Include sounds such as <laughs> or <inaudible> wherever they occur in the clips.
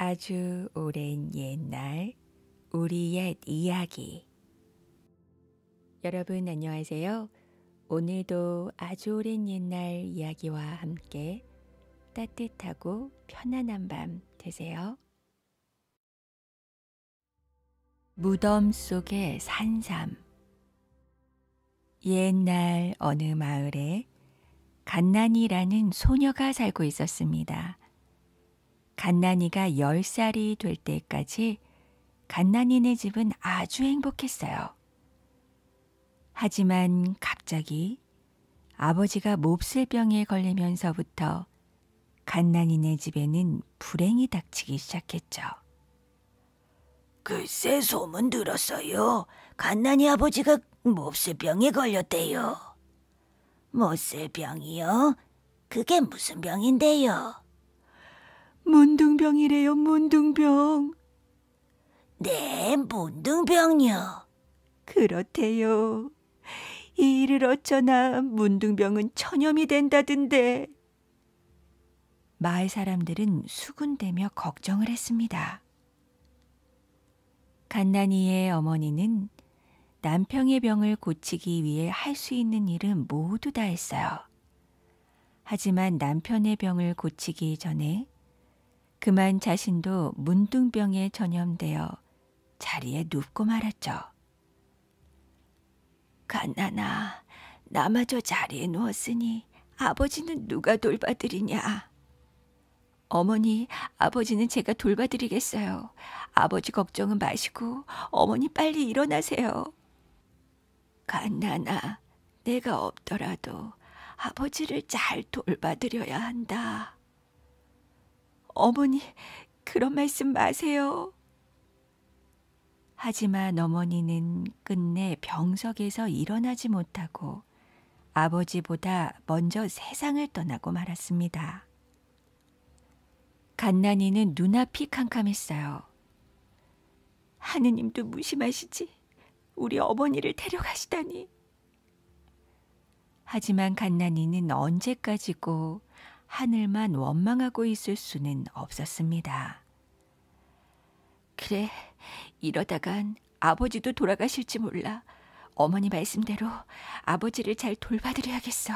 아주 오랜 옛날 우리 옛 이야기 여러분 안녕하세요. 오늘도 아주 오랜 옛날 이야기와 함께 따뜻하고 편안한 밤 되세요. 무덤 속의 산삼 옛날 어느 마을에 갓난이라는 소녀가 살고 있었습니다. 갓난이가 10살이 될 때까지 갓난이네 집은 아주 행복했어요. 하지만 갑자기 아버지가 몹쓸병에 걸리면서부터 갓난이네 집에는 불행이 닥치기 시작했죠. 글쎄 소문 들었어요. 갓난이 아버지가 몹쓸병에 걸렸대요. 몹쓸병이요? 그게 무슨 병인데요? 문둥병이래요, 문둥병. 네, 문둥병요. 그렇대요. 이 일을 어쩌나 문둥병은 천염이 된다던데. 마을 사람들은 수군대며 걱정을 했습니다. 갓난이의 어머니는 남편의 병을 고치기 위해 할 수 있는 일은 모두 다 했어요. 하지만 남편의 병을 고치기 전에 그만 자신도 문둥병에 전염되어 자리에 눕고 말았죠. 가나나, 나마저 자리에 누웠으니 아버지는 누가 돌봐드리냐? 어머니, 아버지는 제가 돌봐드리겠어요. 아버지 걱정은 마시고 어머니 빨리 일어나세요. 갓나나, 내가 없더라도 아버지를 잘 돌봐드려야 한다. 어머니, 그런 말씀 마세요. 하지만 어머니는 끝내 병석에서 일어나지 못하고 아버지보다 먼저 세상을 떠나고 말았습니다. 갓난이는 눈앞이 캄캄했어요. 하느님도 무심하시지. 우리 어머니를 데려가시다니. 하지만 갓난이는 언제까지고 하늘만 원망하고 있을 수는 없었습니다. 그래, 이러다간 아버지도 돌아가실지 몰라. 어머니 말씀대로 아버지를 잘 돌봐드려야겠어.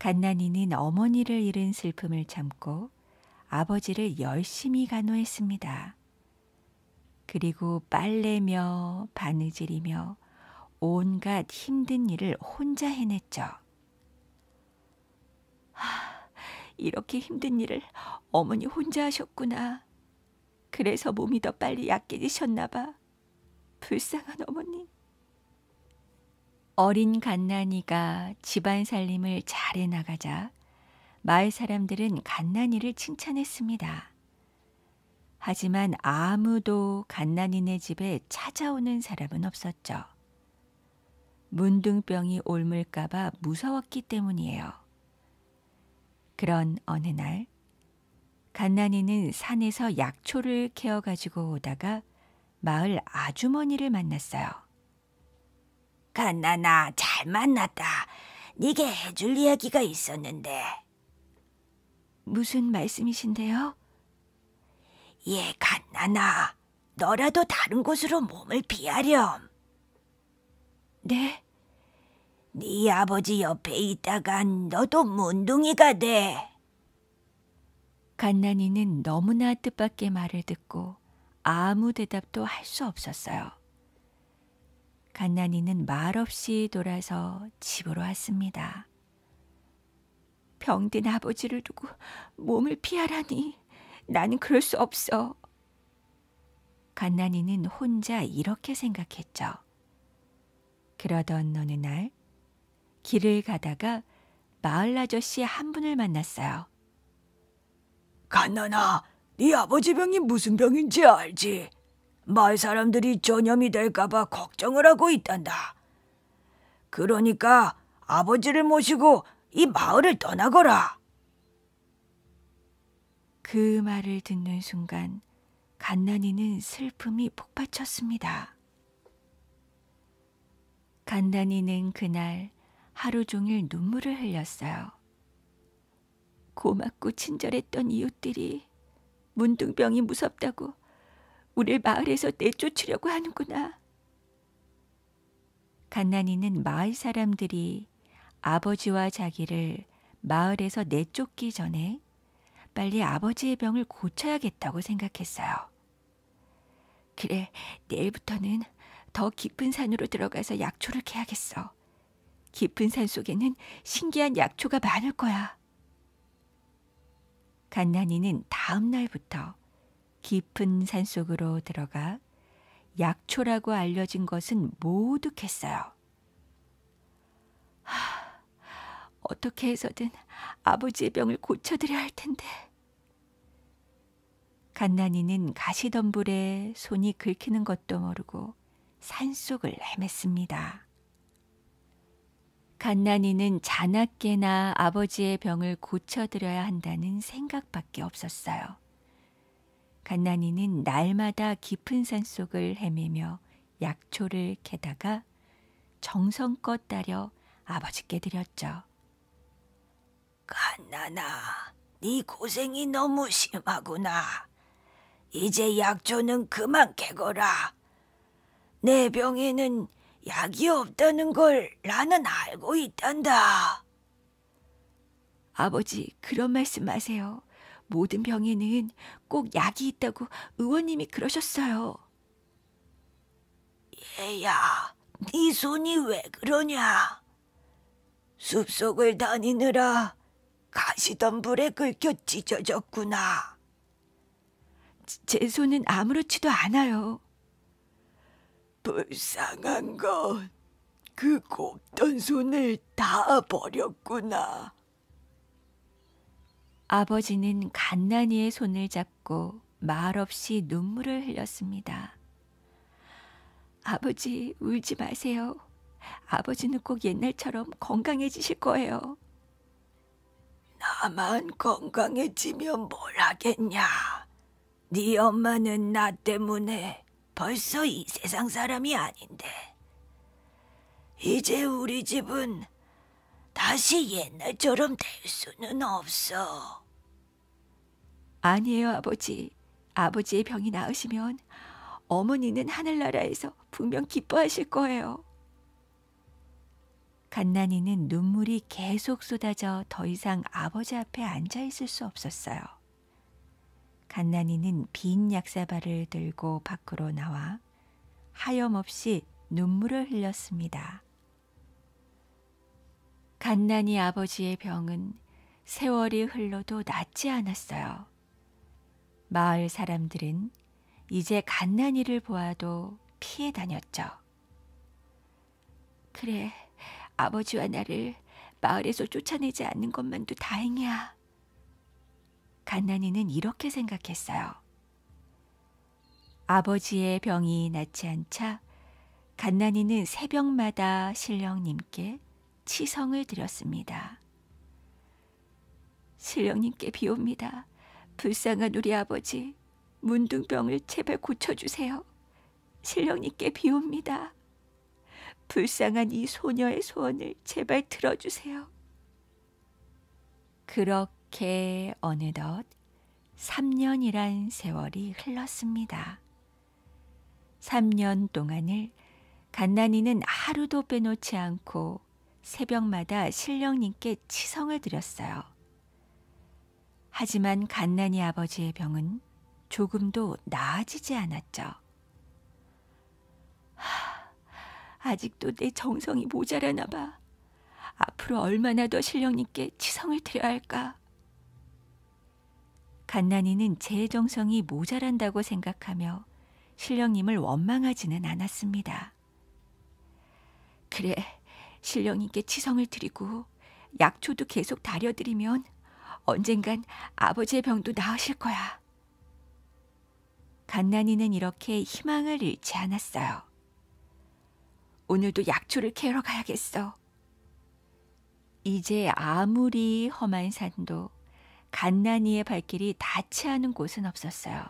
갓난이는 어머니를 잃은 슬픔을 참고 아버지를 열심히 간호했습니다. 그리고 빨래며 바느질이며 온갖 힘든 일을 혼자 해냈죠. 이렇게 힘든 일을 어머니 혼자 하셨구나. 그래서 몸이 더 빨리 약해지셨나 봐. 불쌍한 어머니. 어린 갓난이가 집안 살림을 잘해 나가자 마을 사람들은 갓난이를 칭찬했습니다. 하지만 아무도 갓난이네 집에 찾아오는 사람은 없었죠. 문둥병이 옮을까봐 무서웠기 때문이에요. 그런 어느 날 갓난이는 산에서 약초를 캐어 가지고 오다가 마을 아주머니를 만났어요. 갓난아 잘 만났다. 네게 해줄 이야기가 있었는데. 무슨 말씀이신데요? 예, 갓난아 너라도 다른 곳으로 몸을 피하렴. 네? 네 아버지 옆에 있다간 너도 문둥이가 돼. 갓난이는 너무나 뜻밖의 말을 듣고 아무 대답도 할 수 없었어요. 갓난이는 말없이 돌아서 집으로 왔습니다. 병든 아버지를 두고 몸을 피하라니 나는 그럴 수 없어. 갓난이는 혼자 이렇게 생각했죠. 그러던 어느 날 길을 가다가 마을 아저씨 한 분을 만났어요. 갓난아네 아버지 병이 무슨 병인지 알지? 마을 사람들이 전염이 될까봐 걱정을 하고 있단다. 그러니까 아버지를 모시고 이 마을을 떠나거라. 그 말을 듣는 순간 간난이는 슬픔이 폭발쳤습니다. 간난이는 그날 하루 종일 눈물을 흘렸어요. 고맙고 친절했던 이웃들이 문둥병이 무섭다고 우릴 마을에서 내쫓으려고 하는구나. 갓난이는 마을 사람들이 아버지와 자기를 마을에서 내쫓기 전에 빨리 아버지의 병을 고쳐야겠다고 생각했어요. 그래, 내일부터는 더 깊은 산으로 들어가서 약초를 캐야겠어. 깊은 산 속에는 신기한 약초가 많을 거야. 갓난이는 다음 날부터 깊은 산 속으로 들어가 약초라고 알려진 것은 모두 캤어요. 하, 어떻게 해서든 아버지의 병을 고쳐드려야 할 텐데. 갓난이는 가시덤불에 손이 긁히는 것도 모르고 산속을 헤맸습니다. 갓난이는 자나깨나 아버지의 병을 고쳐드려야 한다는 생각밖에 없었어요. 갓난이는 날마다 깊은 산속을 헤매며 약초를 캐다가 정성껏 따려 아버지께 드렸죠. 갓난아, 네 고생이 너무 심하구나. 이제 약초는 그만 캐거라. 내 병에는 약이 없다는 걸 나는 알고 있단다. 아버지, 그런 말씀 마세요. 모든 병에는 꼭 약이 있다고 의원님이 그러셨어요. 얘야, 네 손이 왜 그러냐? 숲속을 다니느라 가시던불에 긁혀 찢어졌구나. 제 손은 아무렇지도 않아요. 불쌍한 것. 그 곱던 손을 다 버렸구나. 아버지는 갓난이의 손을 잡고 말없이 눈물을 흘렸습니다. 아버지 울지 마세요. 아버지는 꼭 옛날처럼 건강해지실 거예요. 나만 건강해지면 뭘 하겠냐. 네 엄마는 나 때문에 벌써 이 세상 사람이 아닌데. 이제 우리 집은 다시 옛날처럼 될 수는 없어. 아니에요, 아버지. 아버지의 병이 나으시면 어머니는 하늘나라에서 분명 기뻐하실 거예요. 갓난이는 눈물이 계속 쏟아져 더 이상 아버지 앞에 앉아 있을 수 없었어요. 간난이는 빈 약사발을 들고 밖으로 나와 하염없이 눈물을 흘렸습니다. 간난이 아버지의 병은 세월이 흘러도 낫지 않았어요. 마을 사람들은 이제 간난이를 보아도 피해 다녔죠. 그래, 아버지와 나를 마을에서 쫓아내지 않는 것만도 다행이야. 간난이는 이렇게 생각했어요. 아버지의 병이 낫지 않자 간난이는 새벽마다 신령님께 치성을 드렸습니다. 신령님께 비옵니다. 불쌍한 우리 아버지 문둥병을 제발 고쳐주세요. 신령님께 비옵니다. 불쌍한 이 소녀의 소원을 제발 들어주세요. 그렇게 그렇게 어느덧 3년이란 세월이 흘렀습니다. 3년 동안을 갓난이는 하루도 빼놓지 않고 새벽마다 신령님께 치성을 드렸어요. 하지만 갓난이 아버지의 병은 조금도 나아지지 않았죠. 하, 아직도 내 정성이 모자라나 봐. 앞으로 얼마나 더 신령님께 치성을 드려야 할까? 간난이는 제 정성이 모자란다고 생각하며 신령님을 원망하지는 않았습니다. 그래, 신령님께 치성을 드리고 약초도 계속 다려드리면 언젠간 아버지의 병도 나으실 거야. 간난이는 이렇게 희망을 잃지 않았어요. 오늘도 약초를 캐러 가야겠어. 이제 아무리 험한 산도 갓난이의 발길이 닿지 않은 곳은 없었어요.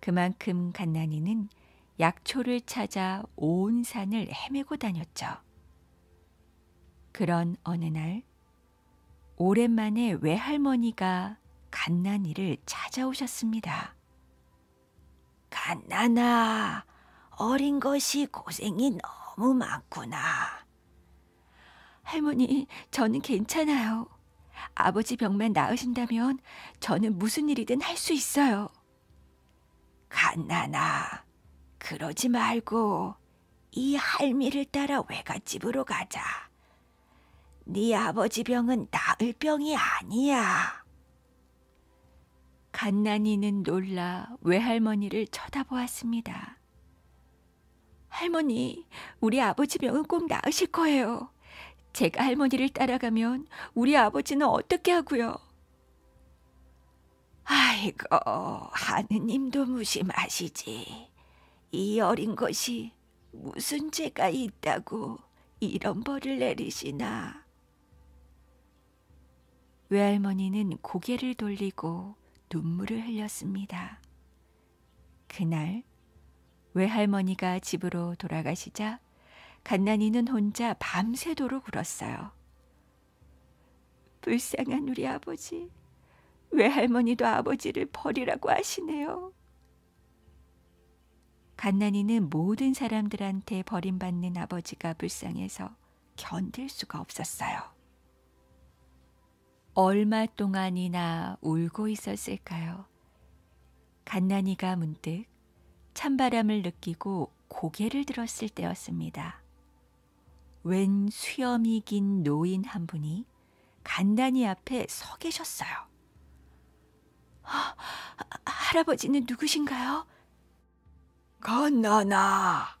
그만큼 갓난이는 약초를 찾아 온 산을 헤매고 다녔죠. 그런 어느 날 오랜만에 외할머니가 갓난이를 찾아오셨습니다. 갓난아, 어린 것이 고생이 너무 많구나. 할머니, 저는 괜찮아요. 아버지 병만 나으신다면 저는 무슨 일이든 할 수 있어요. 갓나나, 그러지 말고 이 할미를 따라 외갓집으로 가자. 네 아버지 병은 나을 병이 아니야. 갓난이는 놀라 외할머니를 쳐다보았습니다. 할머니, 우리 아버지 병은 꼭 나으실 거예요. 제가 할머니를 따라가면 우리 아버지는 어떻게 하고요? 아이고, 하느님도 무심하시지. 이 어린 것이 무슨 죄가 있다고 이런 벌을 내리시나. 외할머니는 고개를 돌리고 눈물을 흘렸습니다. 그날 외할머니가 집으로 돌아가시자 갓난이는 혼자 밤새도록 울었어요. 불쌍한 우리 아버지, 왜할머니도 아버지를 버리라고 하시네요. 갓난이는 모든 사람들한테 버림받는 아버지가 불쌍해서 견딜 수가 없었어요. 얼마 동안이나 울고 있었을까요? 갓난이가 문득 찬바람을 느끼고 고개를 들었을 때였습니다. 웬 수염이 긴 노인 한 분이 간단히 앞에 서 계셨어요. 아, 할아버지는 누구신가요? 건나나,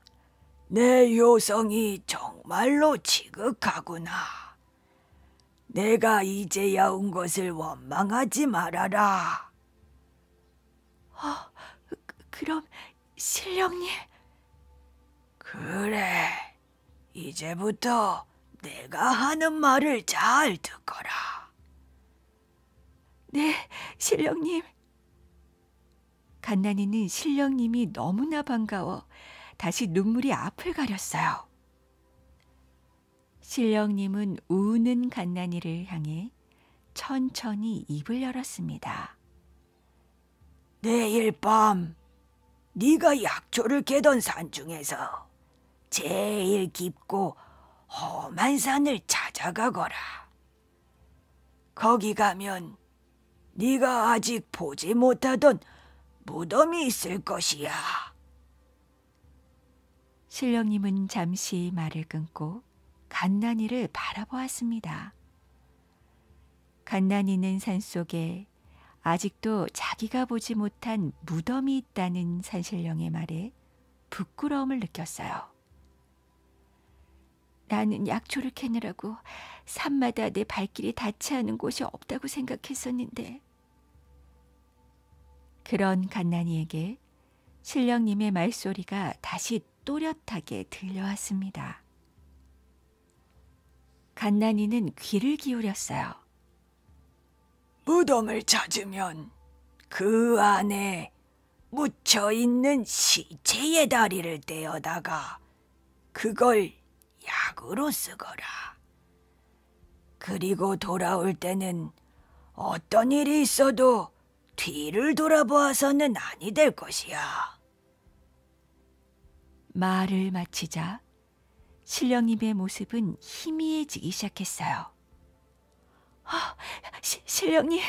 내 요성이 정말로 지극하구나. 내가 이제야 온 것을 원망하지 말아라. 어, 그, 그럼 신령님? 그래. 이제부터 내가 하는 말을 잘 듣거라. 네, 신령님. 간난이는 신령님이 너무나 반가워 다시 눈물이 앞을 가렸어요. 신령님은 우는 간난이를 향해 천천히 입을 열었습니다. 내일 밤 네가 약초를 캐던 산 중에서 제일 깊고 험한 산을 찾아가거라. 거기 가면 네가 아직 보지 못하던 무덤이 있을 것이야. 신령님은 잠시 말을 끊고 갓난이를 바라보았습니다. 갓난이는 산속에 아직도 자기가 보지 못한 무덤이 있다는 산신령의 말에 부끄러움을 느꼈어요. 나는 약초를 캐느라고 산마다 내 발길이 닿지 않은 곳이 없다고 생각했었는데 그런 갓난이에게 신령님의 말소리가 다시 또렷하게 들려왔습니다. 갓난이는 귀를 기울였어요. 무덤을 찾으면 그 안에 묻혀 있는 시체의 다리를 떼어다가 그걸 약으로 쓰거라. 그리고 돌아올 때는 어떤 일이 있어도 뒤를 돌아보아서는 아니 될 것이야. 말을 마치자 신령님의 모습은 희미해지기 시작했어요. 아, 시, 신령님!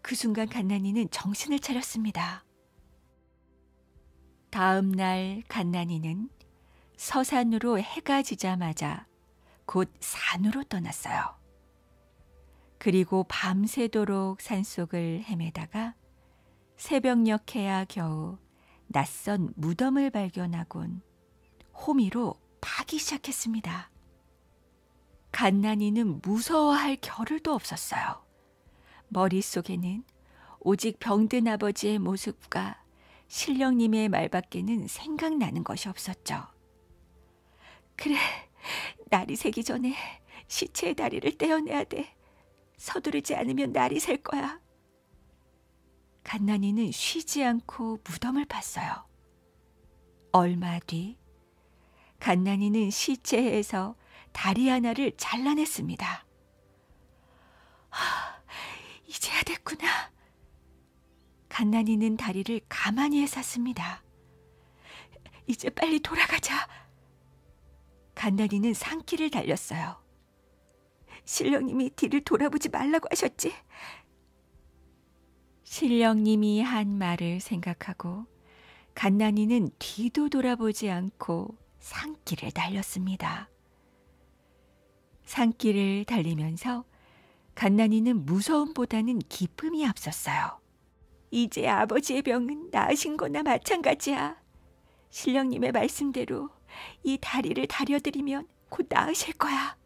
그 순간 갓난이는 정신을 차렸습니다. 다음 날 갓난이는 서산으로 해가 지자마자 곧 산으로 떠났어요. 그리고 밤새도록 산속을 헤매다가 새벽녘에야 겨우 낯선 무덤을 발견하곤 호미로 파기 시작했습니다. 갓난이는 무서워할 겨를도 없었어요. 머릿속에는 오직 병든 아버지의 모습과 신령님의 말밖에는 생각나는 것이 없었죠. 그래, 날이 새기 전에 시체의 다리를 떼어내야 돼. 서두르지 않으면 날이 셀 거야. 갓난이는 쉬지 않고 무덤을 봤어요. 얼마 뒤 갓난이는 시체에서 다리 하나를 잘라냈습니다. 하, 이제야 됐구나. 갓난이는 다리를 가만히 애샀습니다 이제 빨리 돌아가자. 간단이는 산길을 달렸어요. 신령님이 뒤를 돌아보지 말라고 하셨지. 신령님이 한 말을 생각하고 간난이는 뒤도 돌아보지 않고 산길을 달렸습니다. 산길을 달리면서 간난이는 무서움보다는 기쁨이 앞섰어요. 이제 아버지의 병은 나으신 거나 마찬가지야. 신령님의 말씀대로 이 다리를 다려드리면 곧 나으실 거야.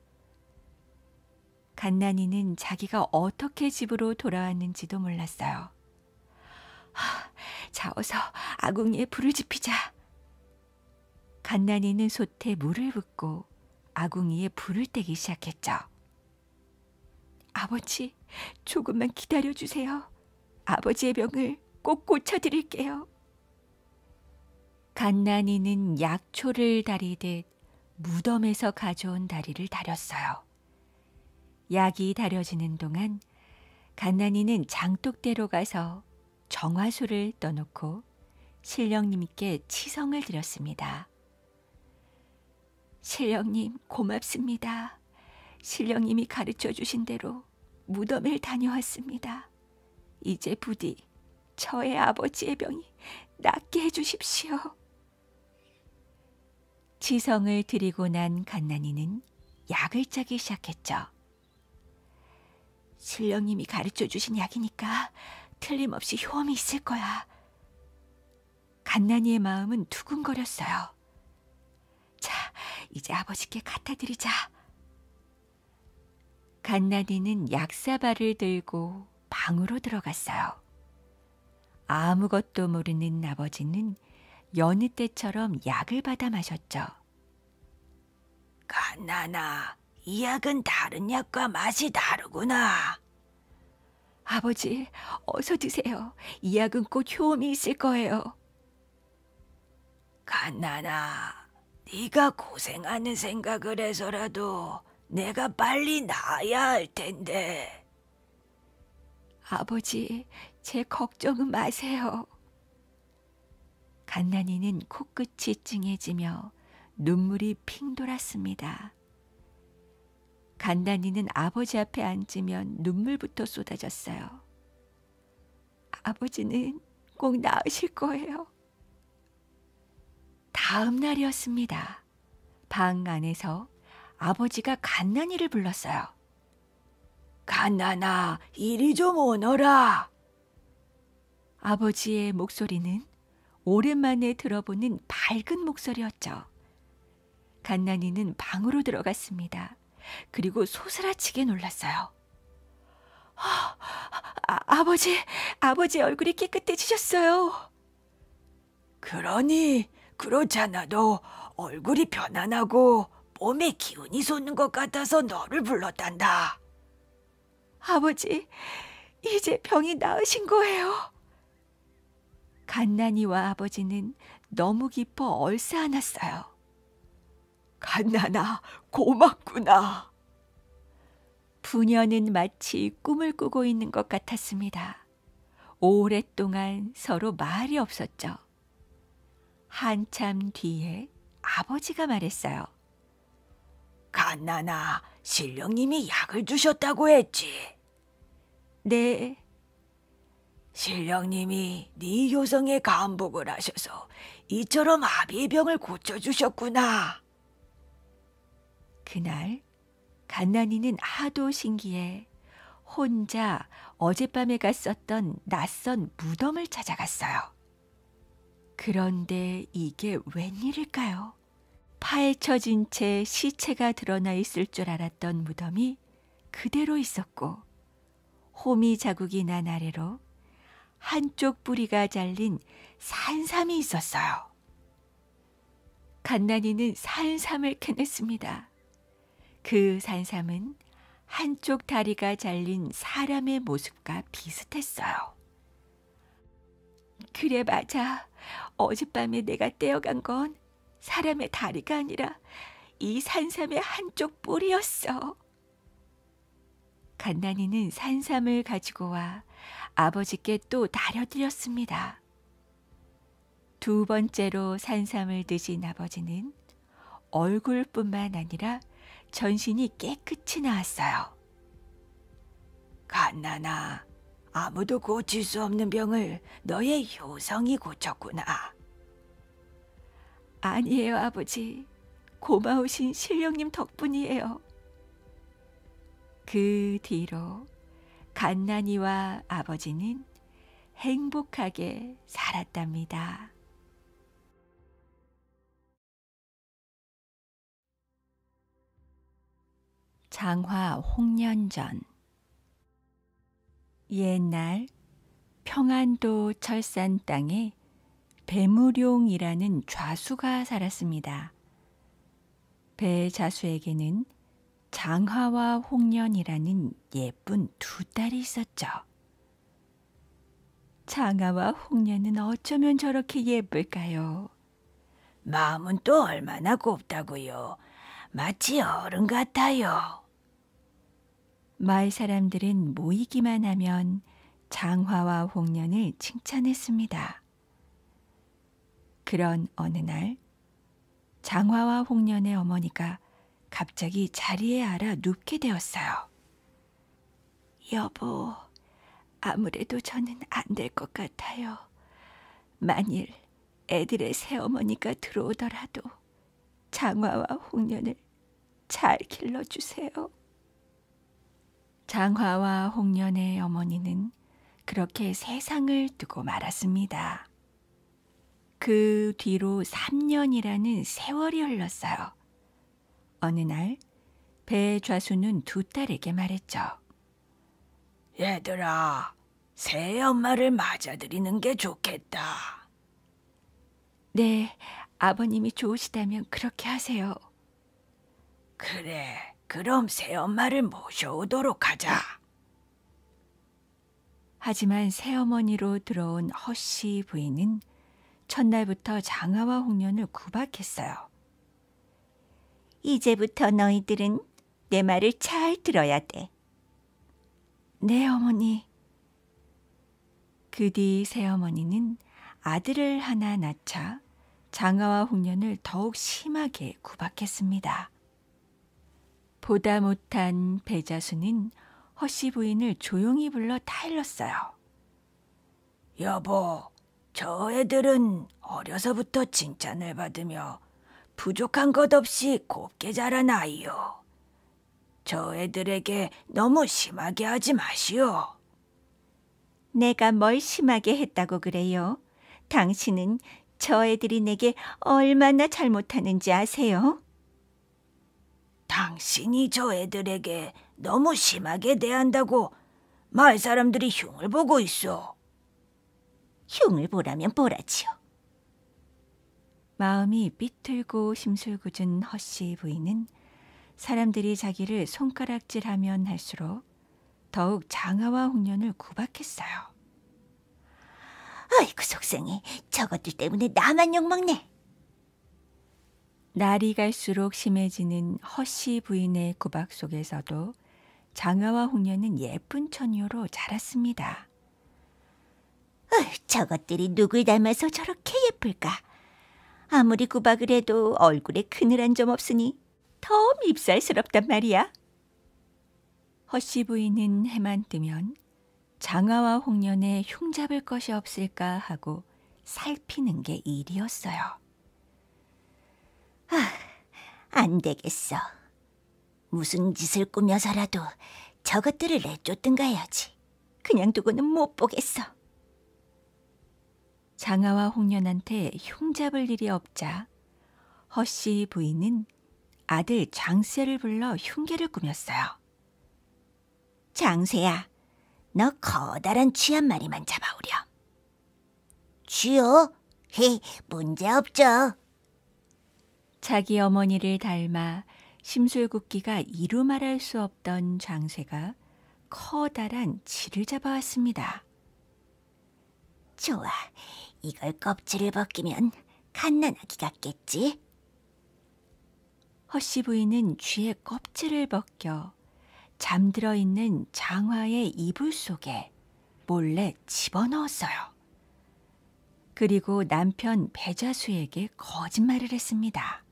갓난이는 자기가 어떻게 집으로 돌아왔는지도 몰랐어요. 하, 자, 어서 아궁이에 불을 지피자. 갓난이는 솥에 물을 붓고 아궁이에 불을 떼기 시작했죠. 아버지, 조금만 기다려 주세요. 아버지의 병을 꼭 고쳐드릴게요. 갓난이는 약초를 다리듯 무덤에서 가져온 다리를 다렸어요. 약이 다려지는 동안 갓난이는 장독대로 가서 정화수를 떠놓고 신령님께 치성을 드렸습니다. 신령님 고맙습니다. 신령님이 가르쳐 주신 대로 무덤을 다녀왔습니다. 이제 부디 저의 아버지의 병이 낫게 해주십시오. 치성을 드리고 난 갓난이는 약을 짜기 시작했죠. 신령님이 가르쳐 주신 약이니까 틀림없이 효험이 있을 거야. 갓난이의 마음은 두근거렸어요. 자, 이제 아버지께 갖다 드리자. 갓난이는 약사발을 들고 방으로 들어갔어요. 아무것도 모르는 아버지는 여느 때처럼 약을 받아 마셨죠. 가나나, 이 약은 다른 약과 맛이 다르구나. 아버지, 어서 드세요. 이 약은 곧 효험이 있을 거예요. 가나나, 네가 고생하는 생각을 해서라도 내가 빨리 나아야 할 텐데. 아버지, 제 걱정은 마세요. 간난이는 코끝이 찡해지며 눈물이 핑 돌았습니다. 간난이는 아버지 앞에 앉으면 눈물부터 쏟아졌어요. 아버지는 꼭 나으실 거예요. 다음 날이었습니다. 방 안에서 아버지가 간난이를 불렀어요. 간난아, 이리 좀 오너라. 아버지의 목소리는 오랜만에 들어보는 밝은 목소리였죠. 갓난이는 방으로 들어갔습니다. 그리고 소스라치게 놀랐어요. 아, 아, 버지 아버지 얼굴이 깨끗해지셨어요. 그러니 그렇잖아도 얼굴이 편안하고 몸에 기운이 솟는 것 같아서 너를 불렀단다. 아버지, 이제 병이 나으신 거예요. 갓난이와 아버지는 너무 기뻐 얼싸 안았어요. 갓난아, 고맙구나. 부녀는 마치 꿈을 꾸고 있는 것 같았습니다. 오랫동안 서로 말이 없었죠. 한참 뒤에 아버지가 말했어요. 갓난아, 신령님이 약을 주셨다고 했지. 네, 신령님이 네 요성에 감복을 하셔서 이처럼 아비병을 고쳐주셨구나. 그날 갓난이는 하도 신기해 혼자 어젯밤에 갔었던 낯선 무덤을 찾아갔어요. 그런데 이게 웬일일까요? 파헤쳐진 채 시체가 드러나 있을 줄 알았던 무덤이 그대로 있었고 호미 자국이 난 아래로 한쪽 뿌리가 잘린 산삼이 있었어요. 갓난이는 산삼을 캐냈습니다. 그 산삼은 한쪽 다리가 잘린 사람의 모습과 비슷했어요. 그래 맞아. 어젯밤에 내가 떼어간 건 사람의 다리가 아니라 이 산삼의 한쪽 뿌리였어. 갓난이는 산삼을 가지고 와 아버지께 또 다려드렸습니다. 두 번째로 산삼을 드신 아버지는 얼굴뿐만 아니라 전신이 깨끗이 나았어요. 갓나나, 아무도 고칠 수 없는 병을 너의 효성이 고쳤구나. 아니에요, 아버지. 고마우신 신령님 덕분이에요. 그 뒤로 갓난이와 아버지는 행복하게 살았답니다. 장화 홍련전 옛날 평안도 철산 땅에 배무룡이라는 좌수가 살았습니다. 배자수에게는 장화와 홍련이라는 예쁜 두 딸이 있었죠. 장하와 홍련은 어쩌면 저렇게 예쁠까요? 마음은 또 얼마나 곱다고요. 마치 어른 같아요. 마을 사람들은 모이기만 하면 장화와 홍련을 칭찬했습니다. 그런 어느 날 장화와 홍련의 어머니가 갑자기 자리에 앓아 눕게 되었어요. 여보, 아무래도 저는 안 될 것 같아요. 만일 애들의 새어머니가 들어오더라도 장화와 홍련을 잘 길러주세요. 장화와 홍련의 어머니는 그렇게 세상을 두고 말았습니다. 그 뒤로 3년이라는 세월이 흘렀어요. 어느 날 배의 좌수는 두 딸에게 말했죠. 얘들아, 새 엄마를 맞아들이는 게 좋겠다. 네, 아버님이 좋으시다면 그렇게 하세요. 그래, 그럼 새 엄마를 모셔오도록 하자. 하지만 새어머니로 들어온 허씨 부인은 첫날부터 장하와 홍련을 구박했어요. 이제부터 너희들은 내 말을 잘 들어야 돼. 네, 어머니. 그 뒤 새어머니는 아들을 하나 낳자 장화와 홍련을 더욱 심하게 구박했습니다. 보다 못한 배자수는 허씨 부인을 조용히 불러 타일렀어요. 여보, 저 애들은 어려서부터 칭찬을 받으며 부족한 것 없이 곱게 자란 아이요. 저 애들에게 너무 심하게 하지 마시오. 내가 뭘 심하게 했다고 그래요? 당신은 저 애들이 내게 얼마나 잘못하는지 아세요? 당신이 저 애들에게 너무 심하게 대한다고 마을 사람들이 흉을 보고 있어. 흉을 보라면 보라지요. 마음이 삐뚤고 심술궂은 허씨 부인은 사람들이 자기를 손가락질하면 할수록 더욱 장하와 홍련을 구박했어요. 아이고 속상해. 저것들 때문에 나만 욕먹네. 날이 갈수록 심해지는 허씨 부인의 구박 속에서도 장하와 홍련은 예쁜 처녀로 자랐습니다. 어, 저것들이 누굴 닮아서 저렇게 예쁠까? 아무리 구박을 해도 얼굴에 그늘한 점 없으니 더 밉살스럽단 말이야. 허씨 부인은 해만 뜨면 장화와 홍련에 흉잡을 것이 없을까 하고 살피는 게 일이었어요. 아, 안 되겠어. 무슨 짓을 꾸며서라도 저것들을 내쫓든가 해야지. 그냥 두고는 못 보겠어. 장아와 홍련한테 흉잡을 일이 없자 허씨 부인은 아들 장세를 불러 흉계를 꾸몄어요. 장세야, 너 커다란 쥐한 마리만 잡아오렴. 쥐요? 헤, 문제 없죠. 자기 어머니를 닮아 심술굽기가 이루 말할 수 없던 장세가 커다란 쥐를 잡아왔습니다. 좋아, 이걸 껍질을 벗기면 갓난아기 같겠지? 허씨 부인은 쥐의 껍질을 벗겨 잠들어 있는 장화의 이불 속에 몰래 집어넣었어요. 그리고 남편 배자수에게 거짓말을 했습니다.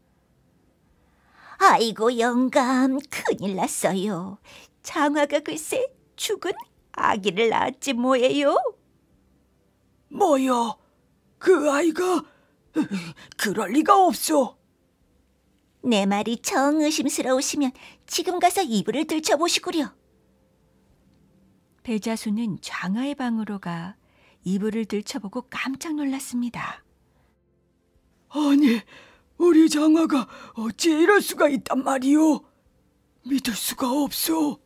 아이고 영감 큰일 났어요. 장화가 글쎄 죽은 아기를 낳았지 뭐예요. 뭐요? 그 아이가 그럴 리가 없소. 내 말이 정 의심스러우시면 지금 가서 이불을 들춰보시구려. 배자수는 장하의 방으로 가 이불을 들춰보고 깜짝 놀랐습니다. 아니, 우리 장화가 어찌 이럴 수가 있단 말이오? 믿을 수가 없소.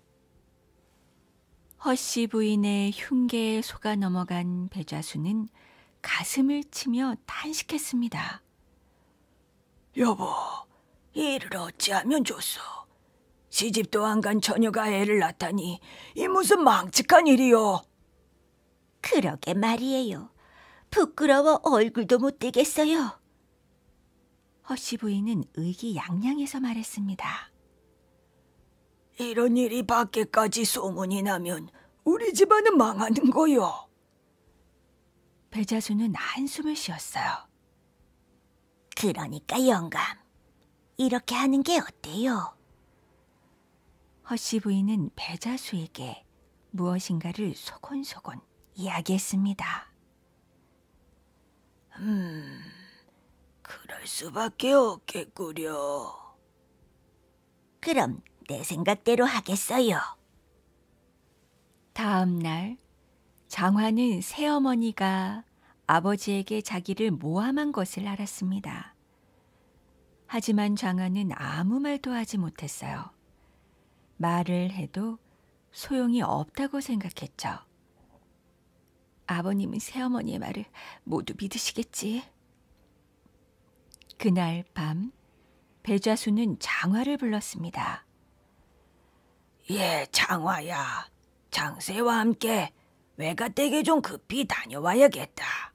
허씨 부인의 흉계에 속아 넘어간 배자수는 가슴을 치며 탄식했습니다. 여보, 이를 어찌하면 좋소? 시집도 안 간 처녀가 애를 낳다니 이 무슨 망측한 일이요. 그러게 말이에요. 부끄러워 얼굴도 못 뜨겠어요. 허씨 부인은 의기양양해서 말했습니다. 이런 일이 밖에까지 소문이 나면 우리 집안은 망하는 거요. 배자수는 한숨을 쉬었어요. 그러니까 영감, 이렇게 하는 게 어때요? 허씨 부인은 배자수에게 무엇인가를 소곤소곤 이야기했습니다. 음, 그럴 수밖에 없겠구려. 그럼 내 생각대로 하겠어요. 다음 날 장화는 새어머니가 아버지에게 자기를 모함한 것을 알았습니다. 하지만 장화는 아무 말도 하지 못했어요. 말을 해도 소용이 없다고 생각했죠. 아버님은 새어머니의 말을 모두 믿으시겠지. 그날 밤 배자수는 장화를 불렀습니다. 예, 장화야. 장세와 함께 외가댁에 좀 급히 다녀와야겠다.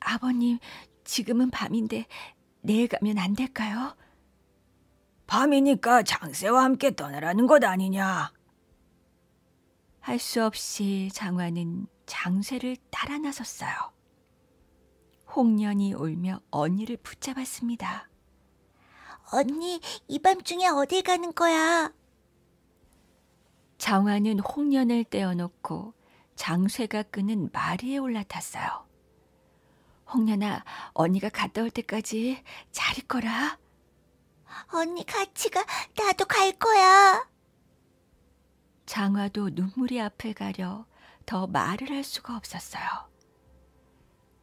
아버님, 지금은 밤인데 내일 가면 안 될까요? 밤이니까 장세와 함께 떠나라는 것 아니냐. 할 수 없이 장화는 장세를 따라 나섰어요. 홍년이 울며 언니를 붙잡았습니다. 언니, 이 밤중에 어디 가는 거야? 장화는 홍련을 떼어놓고 장쇠가 끄는 마리에 올라탔어요. 홍련아, 언니가 갔다 올 때까지 잘 있거라. 언니 같이 가. 나도 갈 거야. 장화도 눈물이 앞에 가려 더 말을 할 수가 없었어요.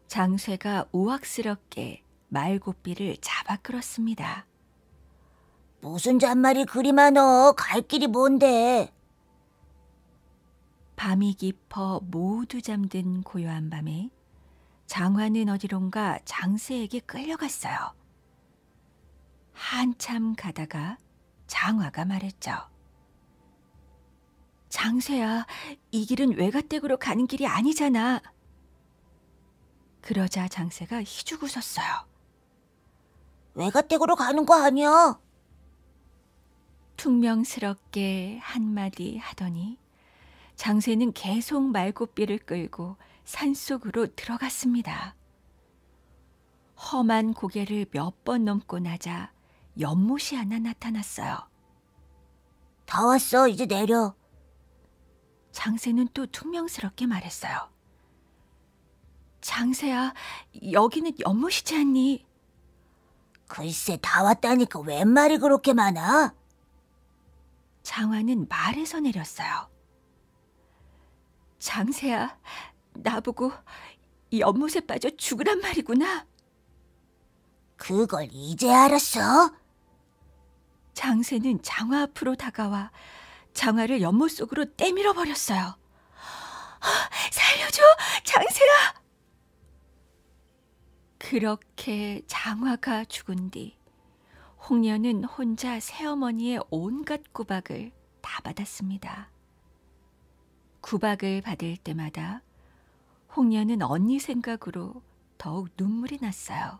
장쇠가 우악스럽게 말고삐를 잡아 끌었습니다. 무슨 잔말이 그리 많어? 갈 길이 뭔데? 밤이 깊어 모두 잠든 고요한 밤에 장화는 어디론가 장세에게 끌려갔어요. 한참 가다가 장화가 말했죠. 장세야, 이 길은 외가댁으로 가는 길이 아니잖아. 그러자 장세가 희죽 웃었어요. 외가댁으로 가는 거 아니야. 퉁명스럽게 한마디 하더니 장쇠는 계속 말굽비를 끌고 산속으로 들어갔습니다. 험한 고개를 몇 번 넘고 나자 연못이 하나 나타났어요. 다 왔어, 이제 내려. 장세는 또 퉁명스럽게 말했어요. 장세야, 여기는 연못이지 않니? 글쎄, 다 왔다니까 웬 말이 그렇게 많아? 장화는 말에서 내렸어요. 장세야, 나보고 이 연못에 빠져 죽으란 말이구나. 그걸 이제 알았어? 장세는 장화 앞으로 다가와 장화를 연못 속으로 때밀어 버렸어요. <gasps> 살려줘, 장세야! 그렇게 장화가 죽은 뒤 홍련은 혼자 새어머니의 온갖 꼬박을다 받았습니다. 구박을 받을 때마다 홍련은 언니 생각으로 더욱 눈물이 났어요.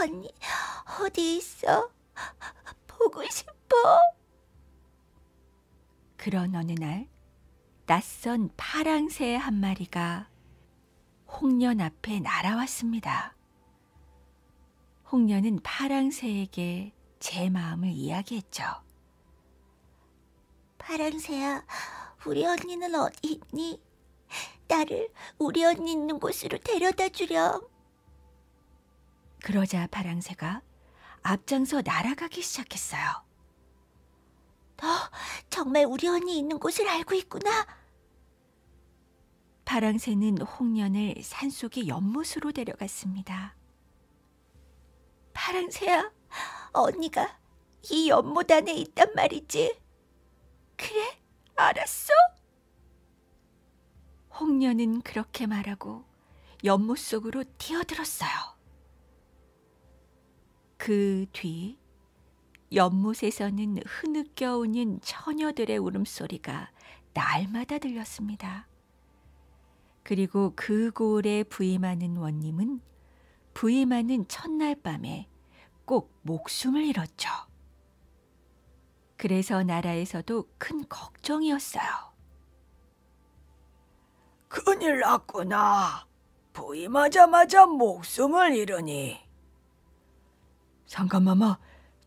언니 어디 있어? 보고 싶어. 그런 어느 날 낯선 파랑새 한 마리가 홍련 앞에 날아왔습니다. 홍련은 파랑새에게 제 마음을 이야기했죠. 파랑새야, 우리 언니는 어디 있니? 나를 우리 언니 있는 곳으로 데려다 주렴. 그러자 파랑새가 앞장서 날아가기 시작했어요. 너 정말 우리 언니 있는 곳을 알고 있구나. 파랑새는 홍련을 산속의 연못으로 데려갔습니다. 파랑새야, 언니가 이 연못 안에 있단 말이지. 그래? 알았어? 홍련은 그렇게 말하고 연못 속으로 뛰어들었어요. 그 뒤 연못에서는 흐느껴오는 처녀들의 울음소리가 날마다 들렸습니다. 그리고 그 골에 부임하는 원님은 부임하는 첫날 밤에 꼭 목숨을 잃었죠. 그래서 나라에서도 큰 걱정이었어요. 큰일 났구나. 부임하자마자 목숨을 잃으니. 상감마마,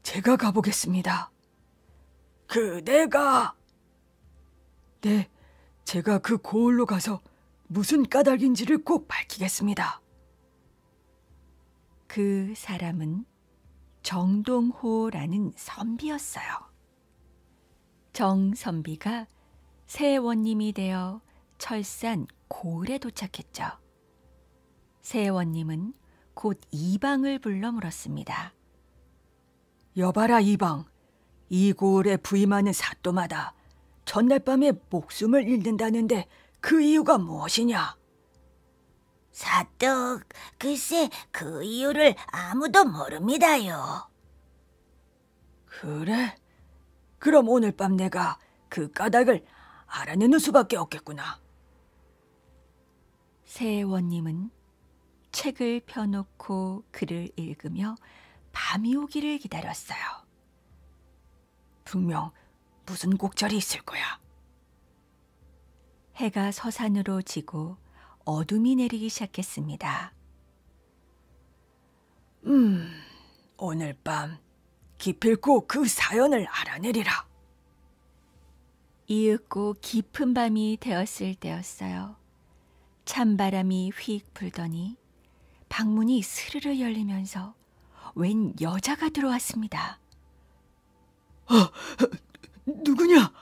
제가 가보겠습니다. 그대가? 네, 제가 그 고을로 가서 무슨 까닭인지를 꼭 밝히겠습니다. 그 사람은 정동호라는 선비였어요. 정선비가 새 원님이 되어 철산 고을에 도착했죠. 새 원님은 곧 이방을 불러 물었습니다. 여봐라 이방, 이 고을에 부임하는 사또마다 전날 밤에 목숨을 잃는다는데 그 이유가 무엇이냐? 사또, 글쎄 그 이유를 아무도 모릅니다요. 그래? 그럼 오늘 밤 내가 그 까닭을 알아내는 수밖에 없겠구나. 세원님은 책을 펴놓고 글을 읽으며 밤이 오기를 기다렸어요. 분명 무슨 곡절이 있을 거야. 해가 서산으로 지고 어둠이 내리기 시작했습니다. 음, 오늘 밤 기필코 그 사연을 알아내리라. 이윽고 깊은 밤이 되었을 때였어요. 찬바람이 휙 불더니 방문이 스르르 열리면서 웬 여자가 들어왔습니다. 아, 누구냐?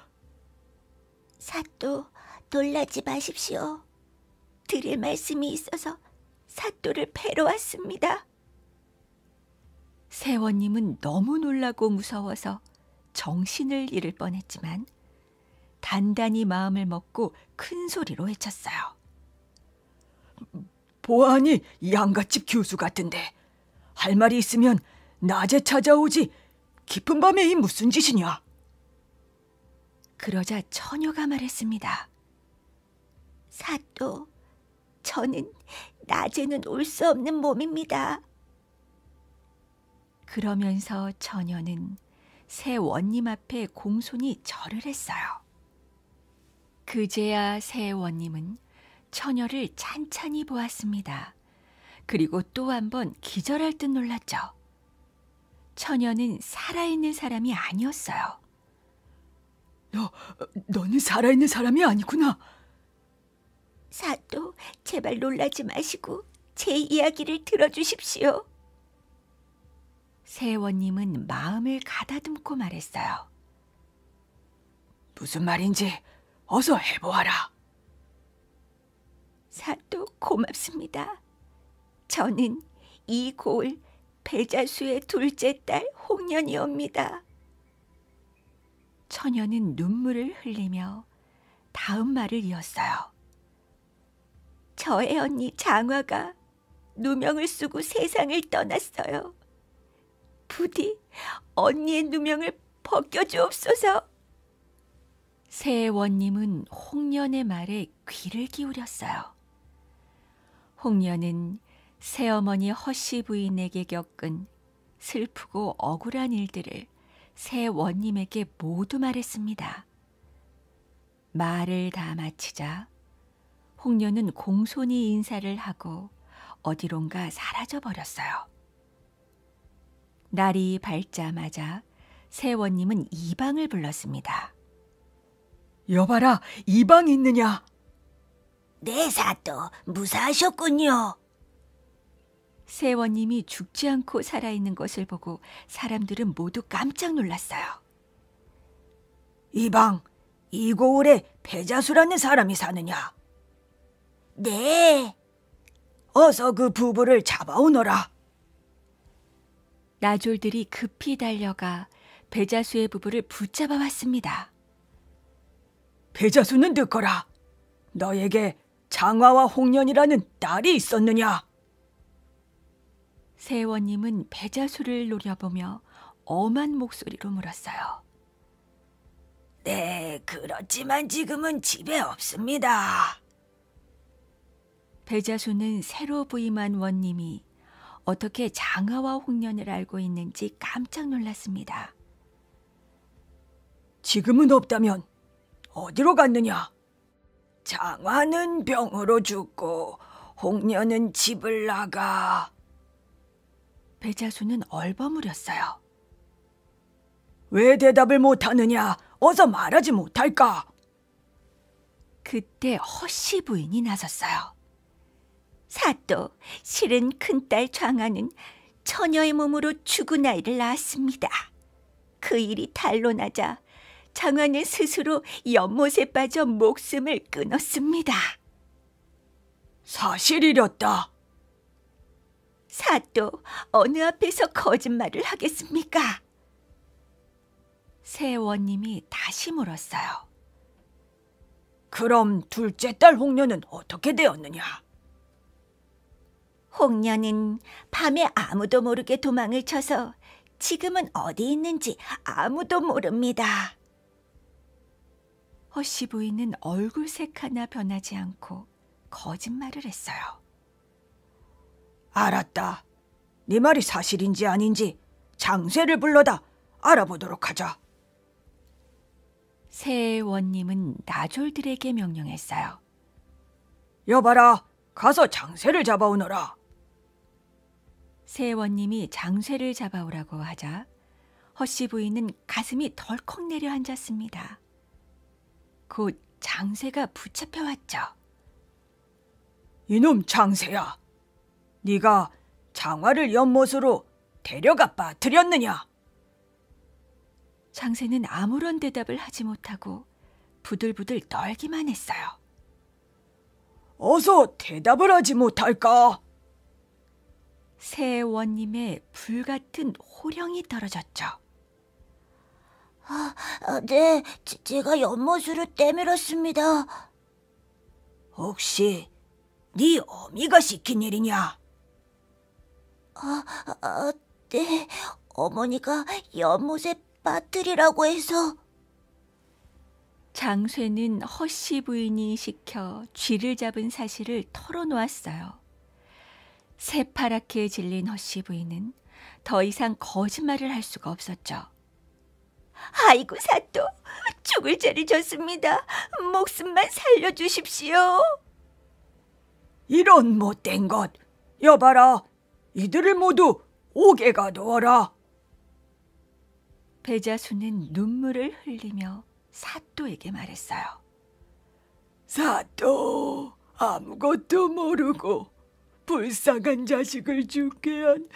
사또, 놀라지 마십시오. 드릴 말씀이 있어서 사또를 뵈러 왔습니다. 세원님은 너무 놀라고 무서워서 정신을 잃을 뻔했지만 단단히 마음을 먹고 큰 소리로 외쳤어요. 보아하니 양갓집 교수 같은데 할 말이 있으면 낮에 찾아오지 깊은 밤에 이 무슨 짓이냐? 그러자 처녀가 말했습니다. 사또, 저는 낮에는 올 수 없는 몸입니다. 그러면서 처녀는 새 원님 앞에 공손히 절을 했어요. 그제야 새 원님은 처녀를 찬찬히 보았습니다. 그리고 또 한 번 기절할 듯 놀랐죠. 처녀는 살아있는 사람이 아니었어요. 너, 너는 살아있는 사람이 아니구나. 사또 제발 놀라지 마시고 제 이야기를 들어주십시오. 세원님은 마음을 가다듬고 말했어요. 무슨 말인지 어서 해보아라. 사또 고맙습니다. 저는 이골 배자수의 둘째 딸 홍년이옵니다. 처녀는 눈물을 흘리며 다음 말을 이었어요. 저의 언니 장화가 누명을 쓰고 세상을 떠났어요. 부디 언니의 누명을 벗겨주옵소서. 세원님은 홍련의 말에 귀를 기울였어요. 홍련은 새어머니 허씨 부인에게 겪은 슬프고 억울한 일들을 새원님에게 모두 말했습니다. 말을 다 마치자 홍련은 공손히 인사를 하고 어디론가 사라져 버렸어요. 날이 밝자마자 세원님은 이방을 불렀습니다. 여봐라, 이방 이 있느냐? 내 네, 사또, 무사하셨군요. 세원님이 죽지 않고 살아있는 것을 보고 사람들은 모두 깜짝 놀랐어요. 이방, 이고을에 배자수라는 사람이 사느냐? 네. 어서 그 부부를 잡아오너라. 나졸들이 급히 달려가 배자수의 부부를 붙잡아 왔습니다. 배자수는 듣거라. 너에게 장화와 홍련이라는 딸이 있었느냐? 세원님은 배자수를 노려보며 엄한 목소리로 물었어요. 네, 그렇지만 지금은 집에 없습니다. 배자수는 새로 부임한 원님이 어떻게 장하와 홍련을 알고 있는지 깜짝 놀랐습니다. 지금은 없다면 어디로 갔느냐? 장화는 병으로 죽고 홍련은 집을 나가. 배자수는 얼버무렸어요. 왜 대답을 못하느냐? 어서 말하지 못할까? 그때 허씨 부인이 나섰어요. 사또, 실은 큰딸 장아는 처녀의 몸으로 죽은 아이를 낳았습니다. 그 일이 탄로나자 장화는 스스로 연못에 빠져 목숨을 끊었습니다. 사실이었다 사또 어느 앞에서 거짓말을 하겠습니까? 세원님이 다시 물었어요. 그럼 둘째 딸홍녀는 어떻게 되었느냐? 홍녀는 밤에 아무도 모르게 도망을 쳐서 지금은 어디 있는지 아무도 모릅니다. 허시 부인은 얼굴색 하나 변하지 않고 거짓말을 했어요. 알았다. 네 말이 사실인지 아닌지 장세를 불러다 알아보도록 하자. 새 원님은 나졸들에게 명령했어요. 여봐라, 가서 장세를 잡아오너라. 세원님이 장쇠를 잡아오라고 하자 허씨 부인은 가슴이 덜컥 내려앉았습니다. 곧 장쇠가 붙잡혀 왔죠. 이놈 장쇠야, 네가 장화를 연못으로 데려가 빠뜨렸느냐? 장세는 아무런 대답을 하지 못하고 부들부들 떨기만 했어요. 어서 대답을 하지 못할까? 새원님의 불같은 호령이 떨어졌죠. 아, 아, 네, 제, 제가 연못으로 때밀었습니다. 혹시 네 어미가 시킨 일이냐? 아, 아 네, 어머니가 연못에 빠뜨리라고 해서. 장쇠는 허씨 부인이 시켜 쥐를 잡은 사실을 털어놓았어요. 새파랗게 질린 허씨 부인은 더 이상 거짓말을 할 수가 없었죠. 아이고 사또 죽을 자리 졌습니다. 목숨만 살려주십시오. 이런 못된 것 여봐라 이들을 모두 옥에 가놓아라 배자수는 눈물을 흘리며 사또에게 말했어요. 사또 아무것도 모르고 불쌍한 자식을 죽게 한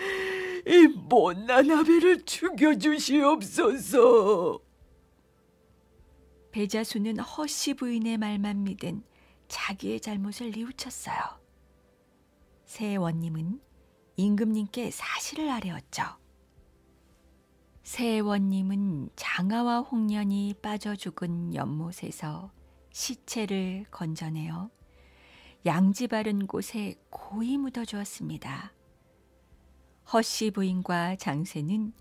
이 못난 아비를 죽여주시옵소서. 배자수는 허씨 부인의 말만 믿은 자기의 잘못을 뉘우쳤어요. 새 원님은 임금님께 사실을 아뢰었죠. 새 원님은 장하와 홍련이 빠져 죽은 연못에서 시체를 건져내어 양지 바른 곳에 고이 묻어 주었습니다. 허씨 부인과 장세는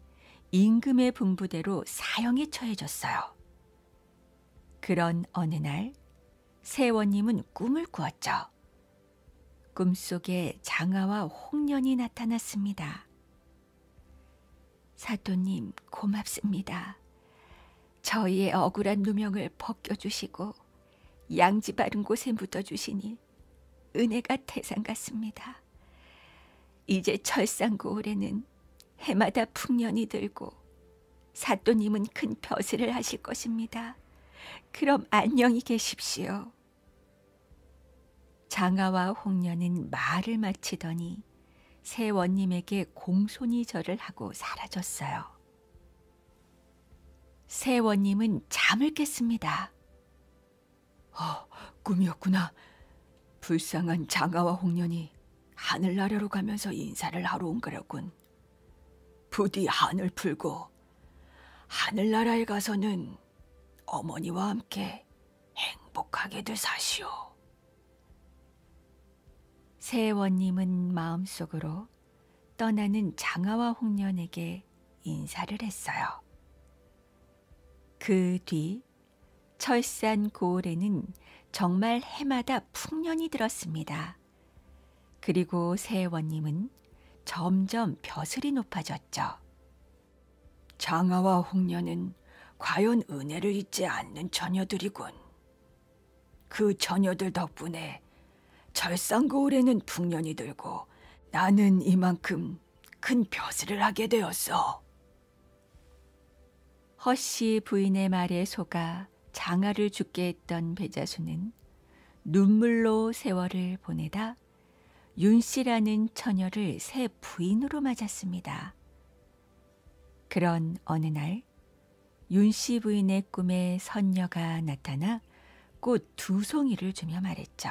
임금의 분부대로 사형에 처해졌어요. 그런 어느 날 세원님은 꿈을 꾸었죠. 꿈속에 장아와 홍련이 나타났습니다. 사또님 고맙습니다. 저희의 억울한 누명을 벗겨주시고 양지 바른 곳에 묻어주시니 은혜가 태상 같습니다. 이제 철상고을에는 해마다 풍년이 들고 사또님은 큰 벼슬을 하실 것입니다. 그럼 안녕히 계십시오. 장아와 홍련은 말을 마치더니 새 원님에게 공손히 절을 하고 사라졌어요. 새 원님은 잠을 깼습니다. 어, 꿈이었구나. 불쌍한 장아와 홍련이 하늘나라로 가면서 인사를 하러 온 거려군. 부디 한을 풀고 하늘나라에 가서는 어머니와 함께 행복하게들 사시오. 세원님은 마음속으로 떠나는 장아와 홍련에게 인사를 했어요. 그뒤 철산 고을에는 정말 해마다 풍년이 들었습니다. 그리고 새 원님은 점점 벼슬이 높아졌죠. 장하와 홍련은 과연 은혜를 잊지 않는 처녀들이군. 그 처녀들 덕분에 절상고을에는 풍년이 들고 나는 이만큼 큰 벼슬을 하게 되었어. 허씨 부인의 말에 속아 장화를 죽게 했던 배자수는 눈물로 세월을 보내다 윤씨라는 처녀를 새 부인으로 맞았습니다. 그런 어느 날 윤씨 부인의 꿈에 선녀가 나타나 꽃 두 송이를 주며 말했죠.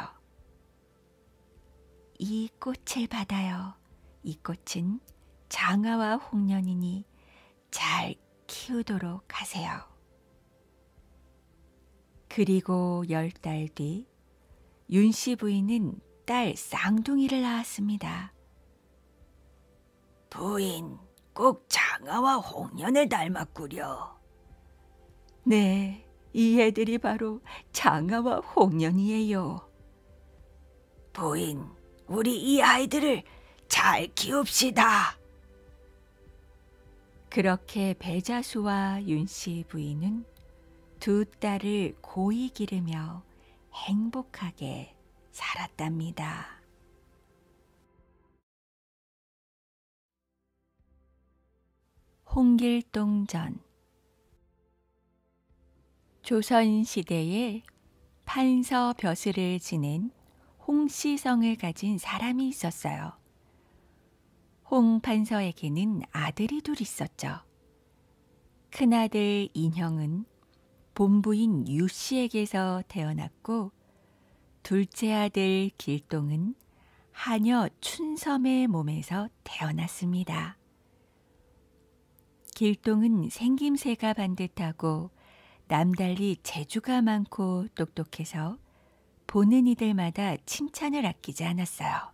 이 꽃을 받아요. 이 꽃은 장화와 홍련이니 잘 키우도록 하세요. 그리고 열 달 뒤 윤씨 부인은 딸 쌍둥이를 낳았습니다. 부인 꼭 장아와 홍년을 닮았구려. 네, 이 애들이 바로 장아와 홍년이에요 부인, 우리 이 아이들을 잘 키웁시다. 그렇게 배자수와 윤씨 부인은 두 딸을 고이 기르며 행복하게 살았답니다. 홍길동전 조선시대에 판서 벼슬을 지낸 홍씨성을 가진 사람이 있었어요. 홍판서에게는 아들이 둘 있었죠. 큰아들 인형은 본부인 유 씨에게서 태어났고 둘째 아들 길동은 한여 춘섬의 몸에서 태어났습니다. 길동은 생김새가 반듯하고 남달리 재주가 많고 똑똑해서 보는 이들마다 칭찬을 아끼지 않았어요.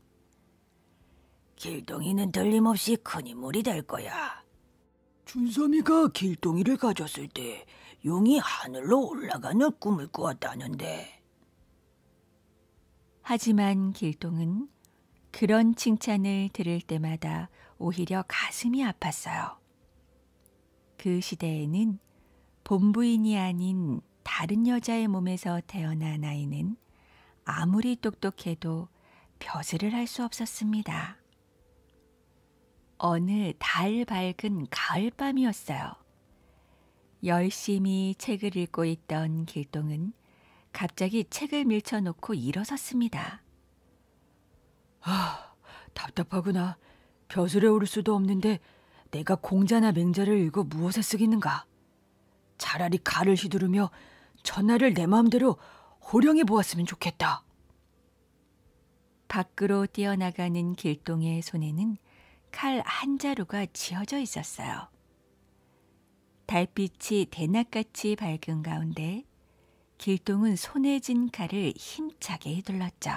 길동이는 들림없이 큰 인물이 될 거야. 준섬이가 길동이를 가졌을 때 용이 하늘로 올라가는 꿈을 꾸었다는데. 하지만 길동은 그런 칭찬을 들을 때마다 오히려 가슴이 아팠어요. 그 시대에는 본부인이 아닌 다른 여자의 몸에서 태어난 아이는 아무리 똑똑해도 벼슬을 할 수 없었습니다. 어느 달 밝은 가을밤이었어요. 열심히 책을 읽고 있던 길동은 갑자기 책을 밀쳐놓고 일어섰습니다. 아, 답답하구나. 벼슬에 오를 수도 없는데 내가 공자나 맹자를 읽어 무엇에 쓰겠는가? 차라리 가를 휘두르며 전화를내 마음대로 호령해 보았으면 좋겠다. 밖으로 뛰어나가는 길동의 손에는 칼 한 자루가 지어져 있었어요. 달빛이 대낮같이 밝은 가운데 길동은 손에 진 칼을 힘차게 휘둘렀죠.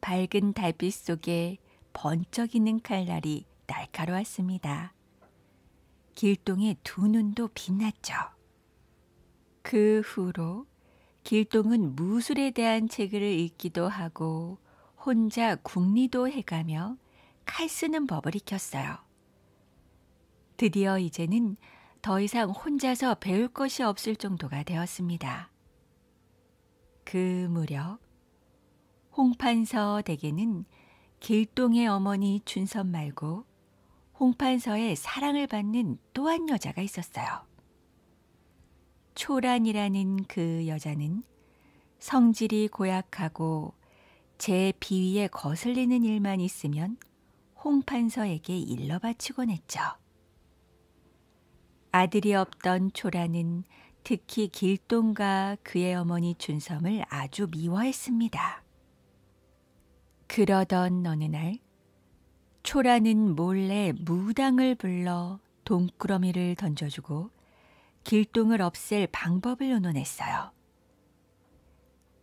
밝은 달빛 속에 번쩍이는 칼날이 날카로웠습니다. 길동의 두 눈도 빛났죠. 그 후로 길동은 무술에 대한 책을 읽기도 하고 혼자 궁리도 해가며 칼 쓰는 법을 익혔어요. 드디어 이제는 더 이상 혼자서 배울 것이 없을 정도가 되었습니다. 그 무렵 홍판서 댁에는 길동의 어머니 춘선 말고 홍판서의 사랑을 받는 또 한 여자가 있었어요. 초란이라는 그 여자는 성질이 고약하고 제 비위에 거슬리는 일만 있으면 홍판서에게 일러 바치곤 했죠. 아들이 없던 초라는 특히 길동과 그의 어머니 준섬을 아주 미워했습니다. 그러던 어느 날 초라는 몰래 무당을 불러 동꾸러미를 던져주고 길동을 없앨 방법을 논원했어요.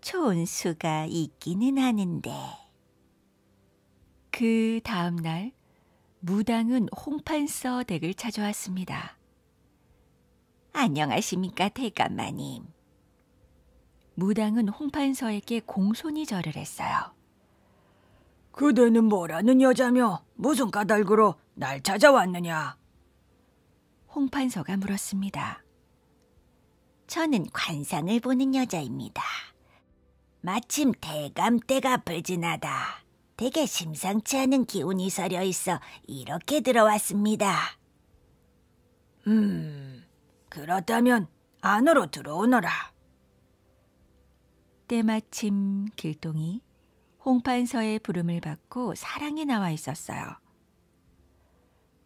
촌수가 있기는 하는데 그 다음 날 무당은 홍판서 댁을 찾아왔습니다. 안녕하십니까 대감마님. 무당은 홍판서에게 공손히 절을 했어요. 그대는 뭐라는 여자며 무슨 까닭으로 날 찾아왔느냐? 홍판서가 물었습니다. 저는 관상을 보는 여자입니다. 마침 대감 때가 불지나다. 되게 심상치 않은 기운이 서려 있어 이렇게 들어왔습니다. 음, 그렇다면 안으로 들어오너라. 때마침 길동이 홍판서의 부름을 받고 사랑에 나와 있었어요.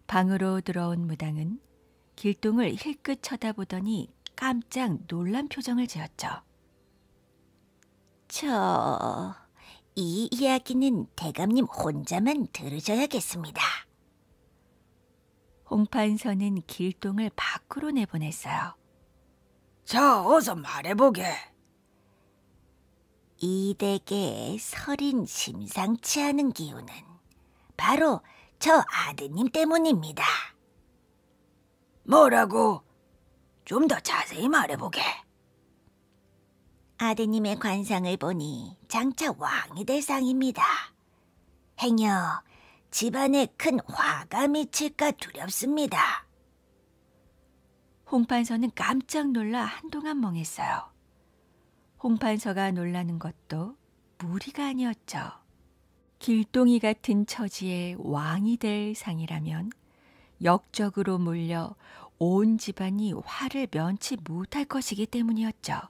방으로 들어온 무당은 길동을 힐끗 쳐다보더니 깜짝 놀란 표정을 지었죠. 저, 이 이야기는 대감님 혼자만 들으셔야겠습니다. 홍판선은 길동을 밖으로 내보냈어요. 자, 어서 말해보게. 이 댁의 서린 심상치 않은 기운은 바로 저 아드님 때문입니다. 뭐라고? 좀 더 자세히 말해보게. 아드님의 관상을 보니 장차 왕이 될 상입니다. 행여 집안에 큰 화가 미칠까 두렵습니다. 홍판서는 깜짝 놀라 한동안 멍했어요. 홍판서가 놀라는 것도 무리가 아니었죠. 길동이 같은 처지에 왕이 될 상이라면 역적으로 몰려 온 집안이 화를 면치 못할 것이기 때문이었죠.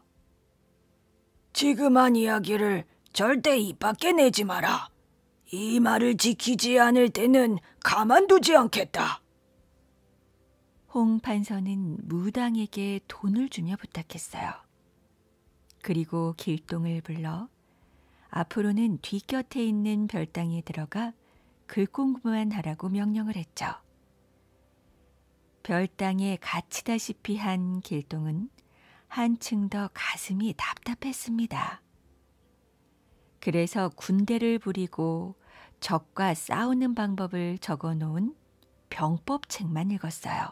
지금 한 이야기를 절대 입 밖에 내지 마라. 이 말을 지키지 않을 때는 가만두지 않겠다. 홍 판서는 무당에게 돈을 주며 부탁했어요. 그리고 길동을 불러 앞으로는 뒤곁에 있는 별당에 들어가 글공부만 하라고 명령을 했죠. 별당에 갇히다시피 한 길동은 한층 더 가슴이 답답했습니다. 그래서 군대를 부리고 적과 싸우는 방법을 적어 놓은 병법책만 읽었어요.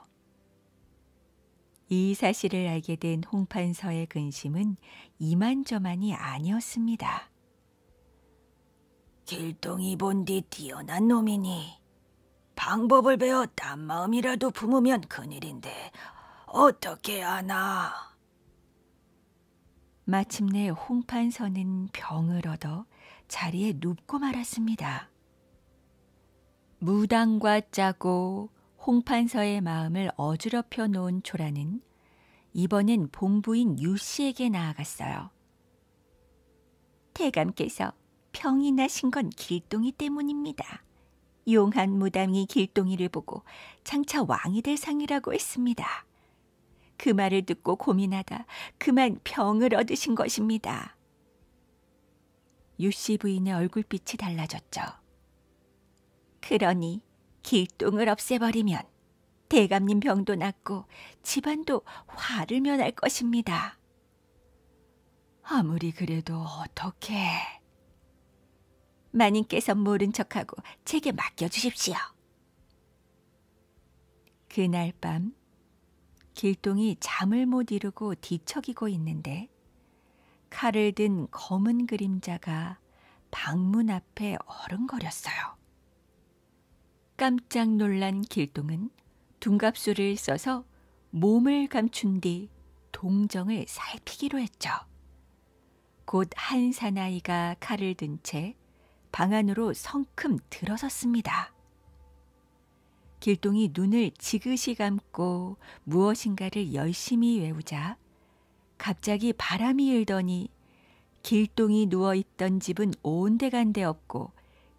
이 사실을 알게 된 홍판서의 근심은 이만저만이 아니었습니다. 길동이 본뒤 뛰어난 놈이니 방법을 배워 딴 마음이라도 품으면 그일인데 어떻게 하나? 마침내 홍판서는 병을 얻어 자리에 눕고 말았습니다. 무당과 짜고 홍판서의 마음을 어지럽혀 놓은 조라는 이번엔 본부인 유 씨에게 나아갔어요. 태감께서 병이 나신 건 길동이 때문입니다. 용한 무당이 길동이를 보고 장차 왕이 될 상이라고 했습니다. 그 말을 듣고 고민하다 그만 병을 얻으신 것입니다. 유씨 부인의 얼굴빛이 달라졌죠. 그러니 길동을 없애버리면 대감님 병도 낫고 집안도 화를 면할 것입니다. 아무리 그래도 어떻게? 마님께서 모른 척하고 제게 맡겨주십시오. 그날 밤 길동이 잠을 못 이루고 뒤척이고 있는데 칼을 든 검은 그림자가 방문 앞에 어른거렸어요. 깜짝 놀란 길동은 둔갑술을 써서 몸을 감춘 뒤 동정을 살피기로 했죠. 곧 한 사나이가 칼을 든 채 방 안으로 성큼 들어섰습니다. 길동이 눈을 지그시 감고 무엇인가를 열심히 외우자 갑자기 바람이 일더니 길동이 누워 있던 집은 온데간데 없고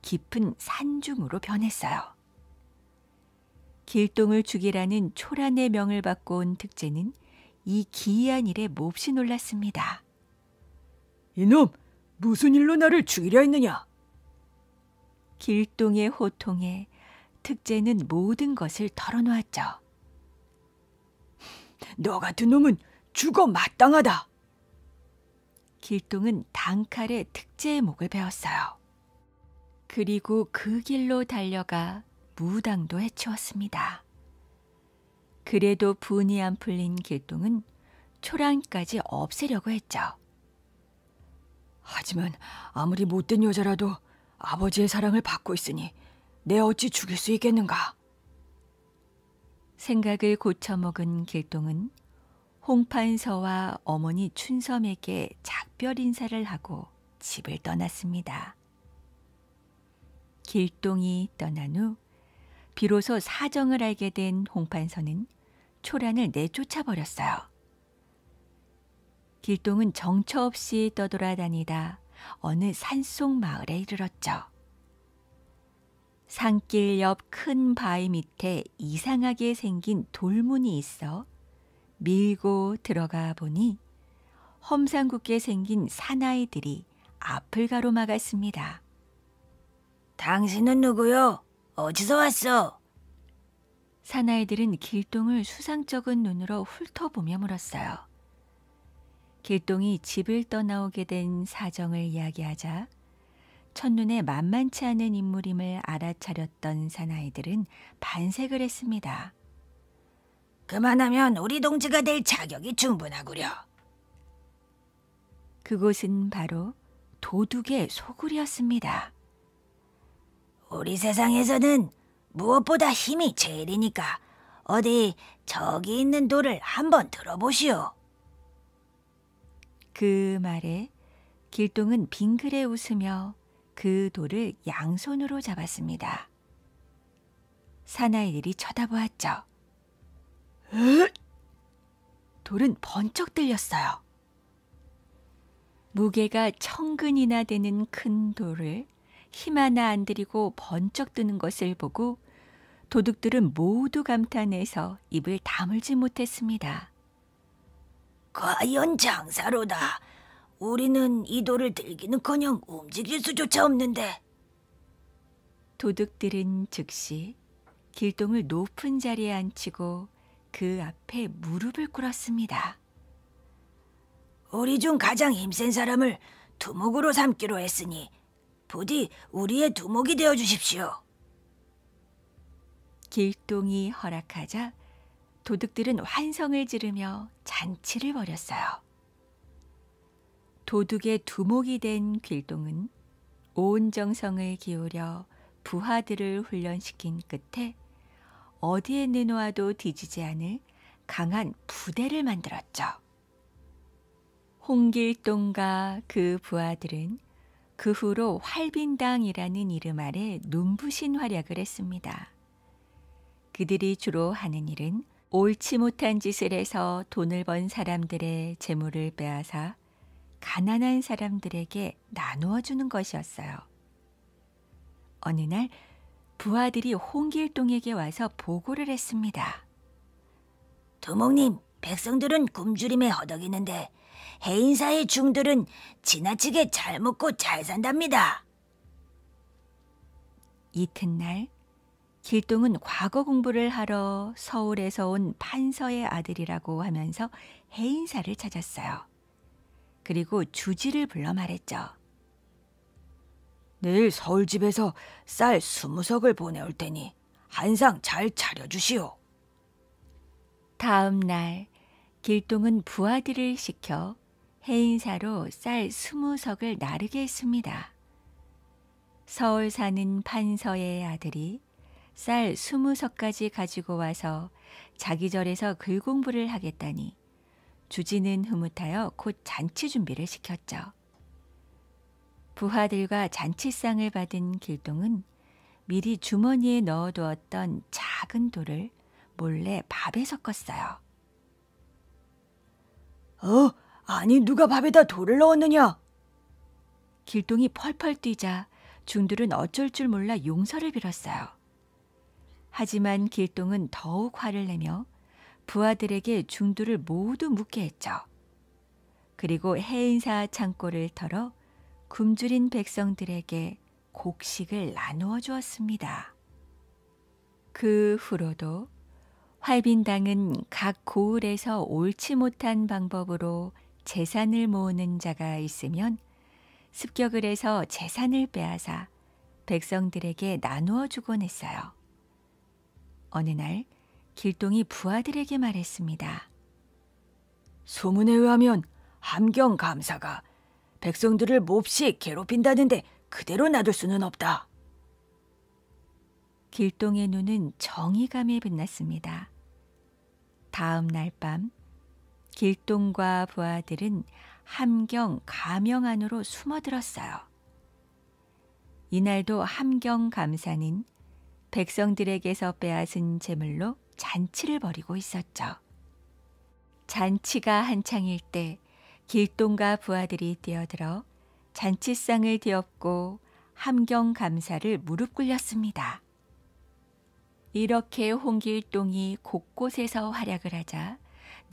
깊은 산중으로 변했어요. 길동을 죽이라는 초란의 명을 받고 온특재는이 기이한 일에 몹시 놀랐습니다. 이놈, 무슨 일로 나를 죽이려 했느냐? 길동의 호통에 특재는 모든 것을 털어놓았죠. <laughs> 너 같은 놈은 죽어 마땅하다. 길동은 단칼에 특재의 목을 베었어요. 그리고 그 길로 달려가 무당도 해치웠습니다. 그래도 분이 안 풀린 길동은 초랑까지 없애려고 했죠. 하지만 아무리 못된 여자라도 아버지의 사랑을 받고 있으니 내 어찌 죽일 수 있겠는가? 생각을 고쳐먹은 길동은 홍판서와 어머니 춘섬에게 작별 인사를 하고 집을 떠났습니다. 길동이 떠난 후 비로소 사정을 알게 된 홍판서는 초란을 내쫓아 버렸어요. 길동은 정처 없이 떠돌아다니다 어느 산속 마을에 이르렀죠. 산길 옆 큰 바위 밑에 이상하게 생긴 돌문이 있어 밀고 들어가 보니 험상궂게 생긴 사나이들이 앞을 가로막았습니다. 당신은 누구요? 어디서 왔어? 사나이들은 길동을 수상쩍은 눈으로 훑어보며 물었어요. 길동이 집을 떠나오게 된 사정을 이야기하자 첫눈에 만만치 않은 인물임을 알아차렸던 사나이들은 반색을 했습니다. 그만하면 우리 동지가 될 자격이 충분하구려. 그곳은 바로 도둑의 소굴이었습니다. 우리 세상에서는 무엇보다 힘이 제일이니까 어디 저기 있는 돌을 한번 들어보시오. 그 말에 길동은 빙그레 웃으며 그 돌을 양손으로 잡았습니다. 사나이들이 쳐다보았죠. 으? <laughs> 돌은 번쩍 들렸어요. 무게가 천근이나 되는 큰 돌을 힘 하나 안 들이고 번쩍 뜨는 것을 보고 도둑들은 모두 감탄해서 입을 다물지 못했습니다. 과연 장사로다. 우리는 이 돌을 들기는커녕 움직일 수조차 없는데. 도둑들은 즉시 길동을 높은 자리에 앉히고 그 앞에 무릎을 꿇었습니다. 우리 중 가장 힘센 사람을 두목으로 삼기로 했으니 부디 우리의 두목이 되어 주십시오. 길동이 허락하자 도둑들은 환성을 지르며 잔치를 벌였어요. 도둑의 두목이 된 길동은 온 정성을 기울여 부하들을 훈련시킨 끝에 어디에 내놓아도 뒤지지 않을 강한 부대를 만들었죠. 홍길동과 그 부하들은 그 후로 활빈당이라는 이름 아래 눈부신 활약을 했습니다. 그들이 주로 하는 일은 옳지 못한 짓을 해서 돈을 번 사람들의 재물을 빼앗아 가난한 사람들에게 나누어 주는 것이었어요. 어느 날 부하들이 홍길동에게 와서 보고를 했습니다. 도목님, 백성들은 굶주림에 허덕이는데 해인사의 중들은 지나치게 잘 먹고 잘 산답니다. 이튿날 길동은 과거 공부를 하러 서울에서 온 판서의 아들이라고 하면서 해인사를 찾았어요. 그리고 주지를 불러 말했죠. 내일 서울집에서 쌀 스무 석을 보내올 테니 한상 잘 차려주시오. 다음 날 길동은 부하들을 시켜 해인사로 쌀 스무 석을 나르게 했습니다. 서울 사는 판서의 아들이 쌀 20석까지 가지고 와서 자기 절에서 글공부를 하겠다니 주지는 흐뭇하여 곧 잔치 준비를 시켰죠. 부하들과 잔치상을 받은 길동은 미리 주머니에 넣어두었던 작은 돌을 몰래 밥에 섞었어요. 어, 아니 누가 밥에다 돌을 넣었느냐? 길동이 펄펄 뛰자 중들은 어쩔 줄 몰라 용서를 빌었어요. 하지만 길동은 더욱 화를 내며 부하들에게 중두를 모두 묻게 했죠. 그리고 해인사 창고를 털어 굶주린 백성들에게 곡식을 나누어 주었습니다. 그 후로도 활빈당은 각 고을에서 옳지 못한 방법으로 재산을 모으는 자가 있으면 습격을 해서 재산을 빼앗아 백성들에게 나누어 주곤 했어요. 어느 날 길동이 부하들에게 말했습니다. 소문에 의하면 함경 감사가 백성들을 몹시 괴롭힌다는데 그대로 놔둘 수는 없다. 길동의 눈은 정의감에 빛났습니다. 다음 날밤 길동과 부하들은 함경 가명 안으로 숨어들었어요. 이날도 함경 감사는 백성들에게서 빼앗은 재물로 잔치를 벌이고 있었죠. 잔치가 한창일 때 길동과 부하들이 뛰어들어 잔치상을 뒤엎고 함경 감사를 무릎 꿇렸습니다. 이렇게 홍길동이 곳곳에서 활약을 하자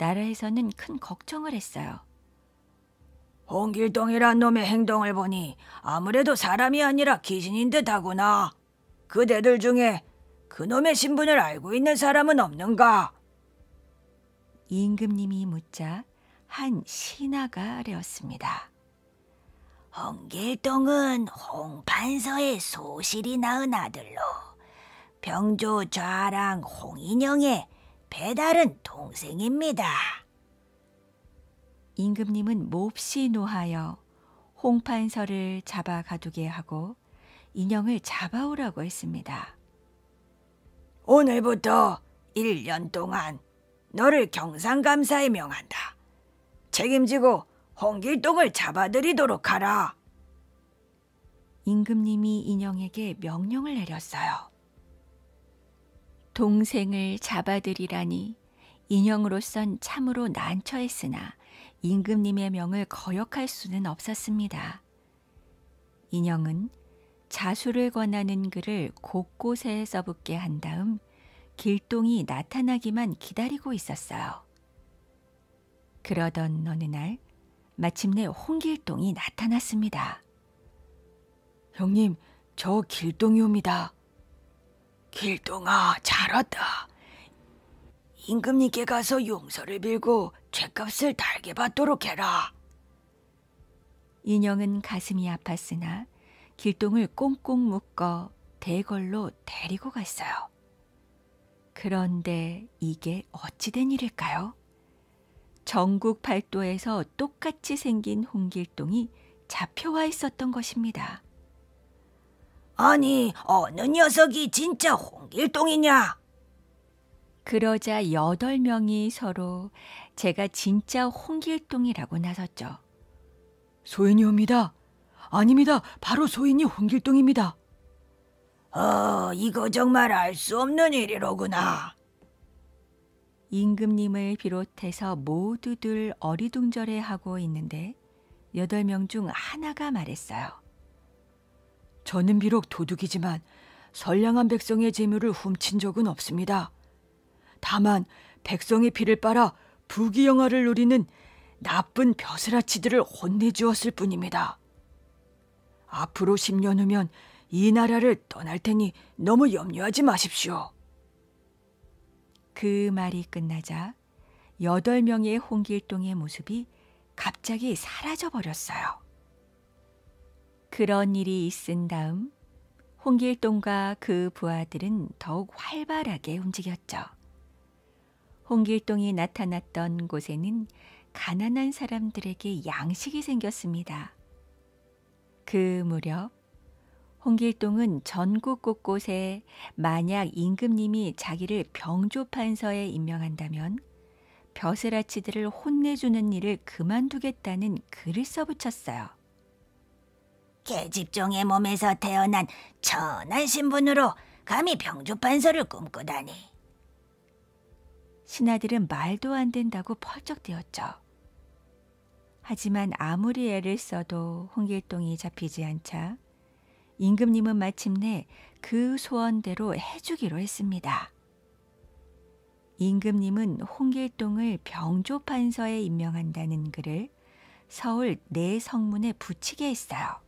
나라에서는 큰 걱정을 했어요. 홍길동이란 놈의 행동을 보니 아무래도 사람이 아니라 귀신인 듯하구나. 그대들 중에 그놈의 신분을 알고 있는 사람은 없는가? 임금님이 묻자 한 신하가 되었습니다. 홍길동은 홍판서의 소실이 낳은 아들로 병조 좌랑 홍인영의 배달은 동생입니다. 임금님은 몹시 노하여 홍판서를 잡아 가두게 하고 인형을 잡아오라고 했습니다. 오늘부터 1년 동안 너를 경상감사에 명한다. 책임지고 홍길동을 잡아들이도록 하라. 임금님이 인형에게 명령을 내렸어요. 동생을 잡아들이라니 인형으로선 참으로 난처했으나 임금님의 명을 거역할 수는 없었습니다. 인형은 자수를 권하는 글을 곳곳에 써붙게 한 다음 길동이 나타나기만 기다리고 있었어요. 그러던 어느 날 마침내 홍길동이 나타났습니다. 형님, 저 길동이 옵니다. 길동아 잘왔다. 임금님께 가서 용서를 빌고 죄값을 달게 받도록 해라. 인형은 가슴이 아팠으나 길동을 꽁꽁 묶어 대걸로 데리고 갔어요. 그런데 이게 어찌된 일일까요? 전국 팔도에서 똑같이 생긴 홍길동이 잡혀와 있었던 것입니다. 아니, 어느 녀석이 진짜 홍길동이냐? 그러자 여덟 명이 서로 제가 진짜 홍길동이라고 나섰죠. 소인이옵니다. 아닙니다. 바로 소인이 홍길동입니다. 어, 이거 정말 알 수 없는 일이로구나. 임금님을 비롯해서 모두들 어리둥절해하고 있는데 여덟 명 중 하나가 말했어요. 저는 비록 도둑이지만 선량한 백성의 재물을 훔친 적은 없습니다. 다만 백성의 피를 빨아 부귀영화를 누리는 나쁜 벼슬아치들을 혼내주었을 뿐입니다. 앞으로 10년 후면 이 나라를 떠날 테니 너무 염려하지 마십시오. 그 말이 끝나자 여덟 명의 홍길동의 모습이 갑자기 사라져 버렸어요. 그런 일이 있은 다음 홍길동과 그 부하들은 더욱 활발하게 움직였죠. 홍길동이 나타났던 곳에는 가난한 사람들에게 양식이 생겼습니다. 그 무렵 홍길동은 전국 곳곳에 만약 임금님이 자기를 병조판서에 임명한다면 벼슬아치들을 혼내주는 일을 그만두겠다는 글을 써붙였어요. 계집종의 몸에서 태어난 천한 신분으로 감히 병조판서를 꿈꾸다니. 신하들은 말도 안 된다고 펄쩍뛰었죠. 하지만 아무리 애를 써도 홍길동이 잡히지 않자 임금님은 마침내 그 소원대로 해주기로 했습니다. 임금님은 홍길동을 병조판서에 임명한다는 글을 서울 내 성문에 붙이게 했어요.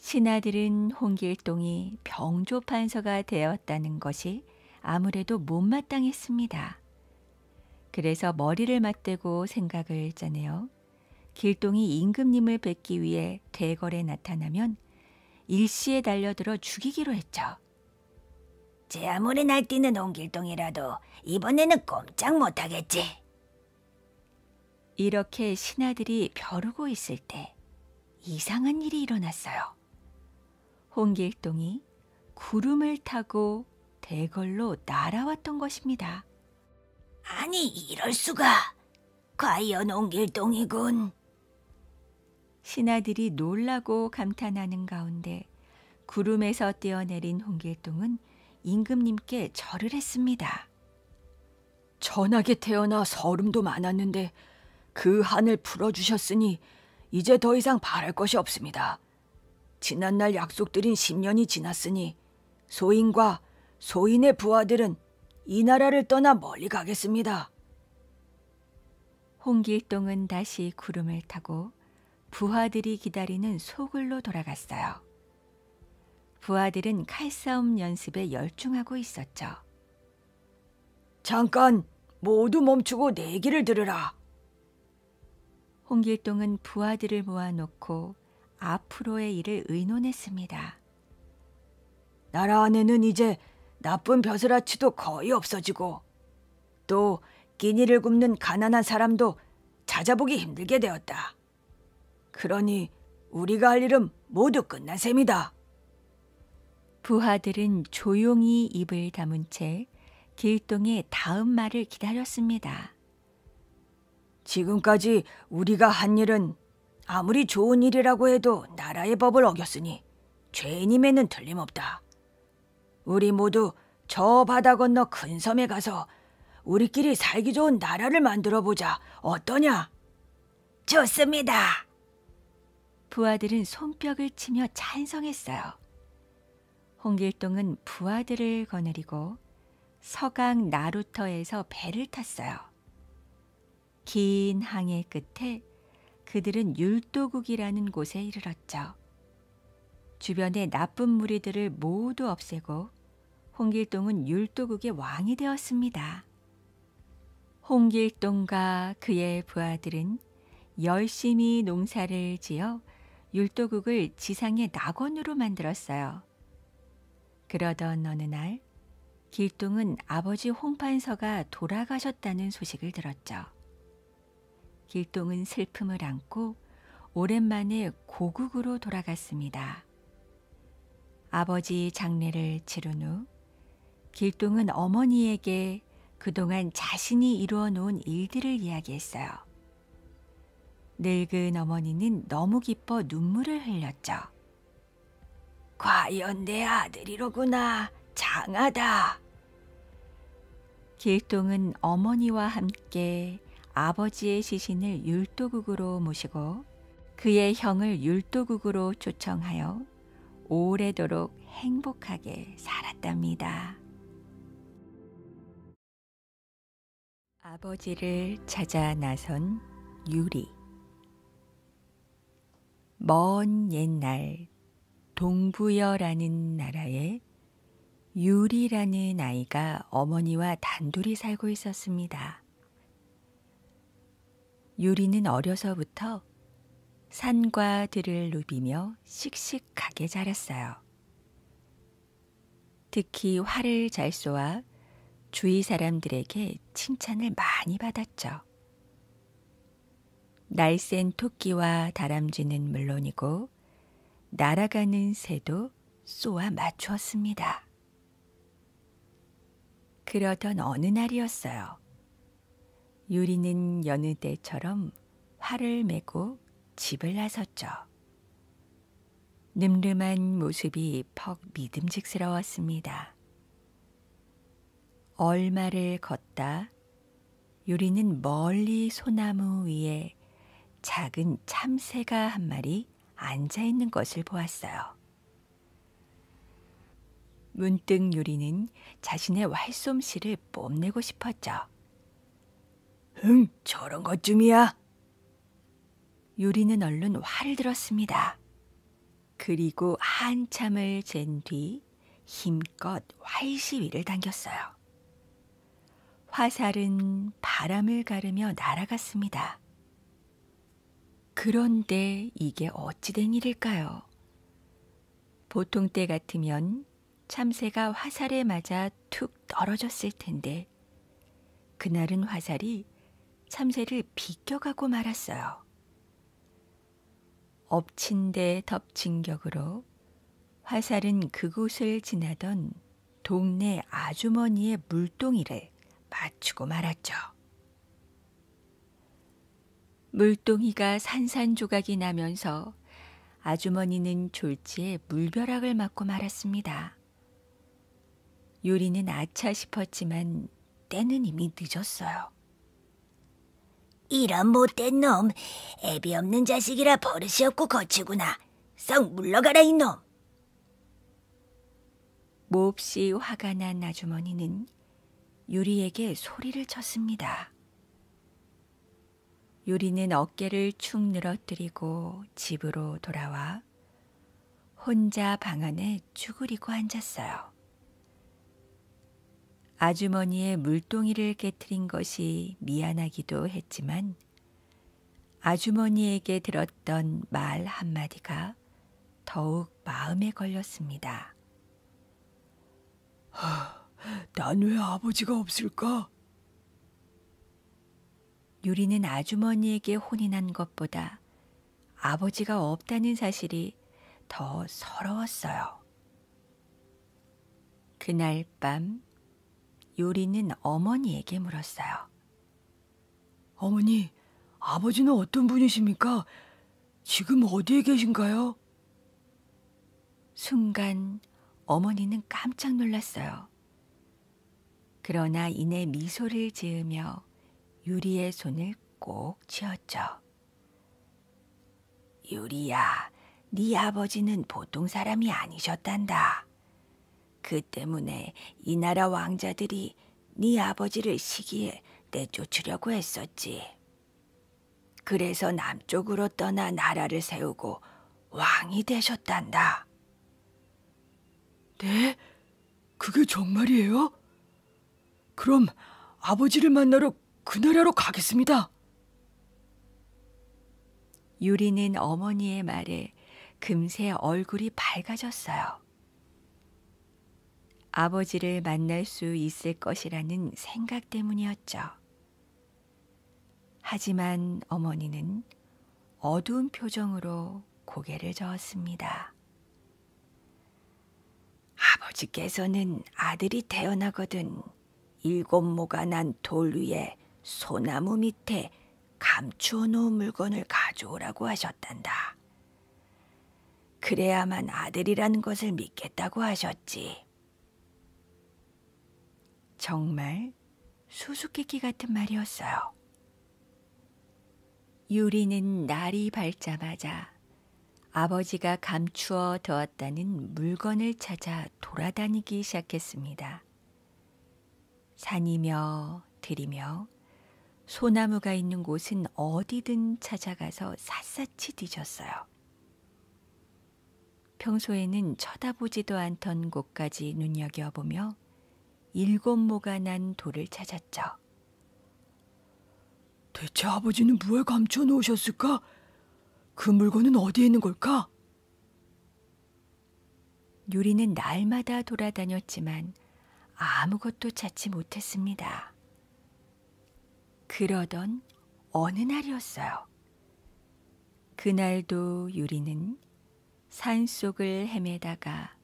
신하들은 홍길동이 병조판서가 되었다는 것이 아무래도 못마땅했습니다. 그래서 머리를 맞대고 생각을 짜네요. 길동이 임금님을 뵙기 위해 대궐에 나타나면 일시에 달려들어 죽이기로 했죠. 제 아무리 날뛰는 홍길동이라도 이번에는 꼼짝 못하겠지. 이렇게 신하들이 벼르고 있을 때 이상한 일이 일어났어요. 홍길동이 구름을 타고 대걸로 날아왔던 것입니다. 아니 이럴 수가. 과연 홍길동이군. 신하들이 놀라고 감탄하는 가운데 구름에서 뛰어내린 홍길동은 임금님께 절을 했습니다. 전하게 태어나 서름도 많았는데 그 한을 풀어주셨으니 이제 더 이상 바랄 것이 없습니다. 지난날 약속드린 10년이 지났으니 소인과 소인의 부하들은 이 나라를 떠나 멀리 가겠습니다. 홍길동은 다시 구름을 타고 부하들이 기다리는 소굴로 돌아갔어요. 부하들은 칼싸움 연습에 열중하고 있었죠. 잠깐 모두 멈추고 내 얘기를 들으라. 홍길동은 부하들을 모아놓고 앞으로의 일을 의논했습니다. 나라 안에는 이제 나쁜 벼슬아치도 거의 없어지고 또 끼니를 굽는 가난한 사람도 찾아보기 힘들게 되었다. 그러니 우리가 할 일은 모두 끝난 셈이다. 부하들은 조용히 입을 다문 채 길동의 다음 말을 기다렸습니다. 지금까지 우리가 한 일은 아무리 좋은 일이라고 해도 나라의 법을 어겼으니 죄인임에는 틀림없다. 우리 모두 저 바다 건너 큰 섬에 가서 우리끼리 살기 좋은 나라를 만들어 보자. 어떠냐? 좋습니다. 부하들은 손뼉을 치며 찬성했어요. 홍길동은 부하들을 거느리고 서강 나루터에서 배를 탔어요. 긴 항해 끝에 그들은 율도국이라는 곳에 이르렀죠. 주변의 나쁜 무리들을 모두 없애고 홍길동은 율도국의 왕이 되었습니다. 홍길동과 그의 부하들은 열심히 농사를 지어 율도국을 지상의 낙원으로 만들었어요. 그러던 어느 날 길동은 아버지 홍판서가 돌아가셨다는 소식을 들었죠. 길동은 슬픔을 안고 오랜만에 고국으로 돌아갔습니다. 아버지 장례를 치른 후 길동은 어머니에게 그동안 자신이 이루어 놓은 일들을 이야기했어요. 늙은 어머니는 너무 기뻐 눈물을 흘렸죠. 과연 내 아들이로구나. 장하다. 길동은 어머니와 함께 아버지의 시신을 율도국으로 모시고 그의 형을 율도국으로 초청하여 오래도록 행복하게 살았답니다. 아버지를 찾아 나선 유리. 먼 옛날 동부여라는 나라에 유리라는 아이가 어머니와 단둘이 살고 있었습니다. 유리는 어려서부터 산과 들을 누비며 씩씩하게 자랐어요. 특히 활을 잘 쏘아 주위 사람들에게 칭찬을 많이 받았죠. 날쌘 토끼와 다람쥐는 물론이고 날아가는 새도 쏘아 맞추었습니다. 그러던 어느 날이었어요. 유리는 여느 때처럼 활을 메고 집을 나섰죠. 늠름한 모습이 퍽 믿음직스러웠습니다. 얼마를 걷다 유리는 멀리 소나무 위에 작은 참새가 한 마리 앉아 있는 것을 보았어요. 문득 유리는 자신의 활솜씨를 뽐내고 싶었죠. 응, 저런 것쯤이야. 요리는 얼른 화를 들었습니다. 그리고 한참을 잰 뒤 힘껏 활시위를 당겼어요. 화살은 바람을 가르며 날아갔습니다. 그런데 이게 어찌된 일일까요? 보통 때 같으면 참새가 화살에 맞아 툭 떨어졌을 텐데, 그날은 화살이 참새를 비껴가고 말았어요. 엎친 데 덮친 격으로 화살은 그곳을 지나던 동네 아주머니의 물동이를 맞추고 말았죠. 물동이가 산산조각이 나면서 아주머니는 졸지에 물벼락을 맞고 말았습니다. 요리는 아차 싶었지만 때는 이미 늦었어요. 이런 못된 놈. 애비 없는 자식이라 버릇이 없고 거치구나. 썩 물러가라 이놈. 몹시 화가 난 아주머니는 유리에게 소리를 쳤습니다. 유리는 어깨를 축 늘어뜨리고 집으로 돌아와 혼자 방 안에 쭈그리고 앉았어요. 아주머니의 물동이를 깨뜨린 것이 미안하기도 했지만 아주머니에게 들었던 말 한마디가 더욱 마음에 걸렸습니다. 난 왜 아버지가 없을까? 유리는 아주머니에게 혼이 난 것보다 아버지가 없다는 사실이 더 서러웠어요. 그날 밤 요리는 어머니에게 물었어요. 어머니, 아버지는 어떤 분이십니까? 지금 어디에 계신가요? 순간 어머니는 깜짝 놀랐어요. 그러나 이내 미소를 지으며 유리의 손을 꼭 쥐었죠. 유리야, 네 아버지는 보통 사람이 아니셨단다. 그 때문에 이 나라 왕자들이 네 아버지를 시기에 내쫓으려고 했었지. 그래서 남쪽으로 떠나 나라를 세우고 왕이 되셨단다. 네? 그게 정말이에요? 그럼 아버지를 만나러 그 나라로 가겠습니다. 유리는 어머니의 말에 금세 얼굴이 밝아졌어요. 아버지를 만날 수 있을 것이라는 생각 때문이었죠. 하지만 어머니는 어두운 표정으로 고개를 저었습니다. 아버지께서는 아들이 태어나거든 일곱 모가 난 돌 위에 소나무 밑에 감추어 놓은 물건을 가져오라고 하셨단다. 그래야만 아들이라는 것을 믿겠다고 하셨지. 정말 수수께끼 같은 말이었어요. 유리는 날이 밝자마자 아버지가 감추어 두었다는 물건을 찾아 돌아다니기 시작했습니다. 산이며 들이며 소나무가 있는 곳은 어디든 찾아가서 샅샅이 뒤졌어요. 평소에는 쳐다보지도 않던 곳까지 눈여겨보며 일곱 모가 난 돌을 찾았죠. 대체 아버지는 무엇 감춰 놓으셨을까? 그 물건은 어디에 있는 걸까? 유리는 날마다 돌아다녔지만 아무것도 찾지 못했습니다. 그러던 어느 날이었어요. 그날도 유리는 산속을 헤매다가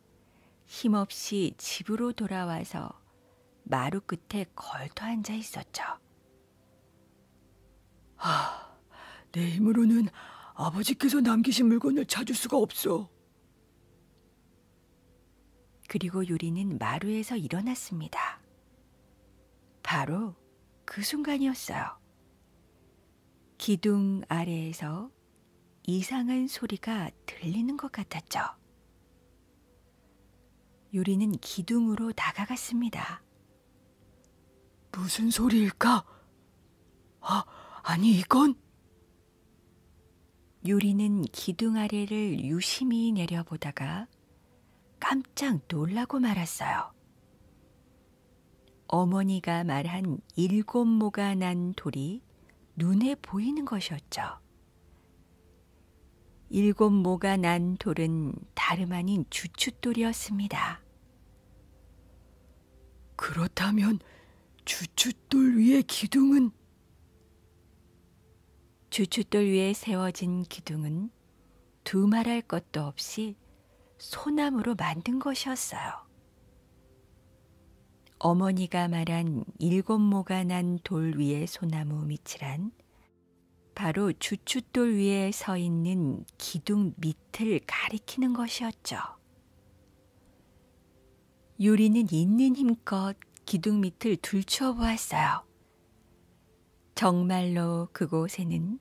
힘없이 집으로 돌아와서 마루 끝에 걸터 앉아 있었죠. 하, 아, 내 힘으로는 아버지께서 남기신 물건을 찾을 수가 없어. 그리고 요리는 마루에서 일어났습니다. 바로 그 순간이었어요. 기둥 아래에서 이상한 소리가 들리는 것 같았죠. 요리는 기둥으로 다가갔습니다. 무슨 소리일까? 아, 아니 이건 유리는 기둥 아래를 유심히 내려보다가 깜짝 놀라고 말았어요. 어머니가 말한 일곱 모가 난 돌이 눈에 보이는 것이었죠. 일곱 모가 난 돌은 다름 아닌 주춧돌이었습니다. 그렇다면 주춧돌 위의 기둥은 주춧돌 위에 세워진 기둥은 두말할 것도 없이 소나무로 만든 것이었어요. 어머니가 말한 일곱 모가 난 돌 위의 소나무 밑이란 바로 주춧돌 위에 서 있는 기둥 밑을 가리키는 것이었죠. 유리는 있는 힘껏 기둥 밑을 둘추어 보았어요. 정말로 그곳에는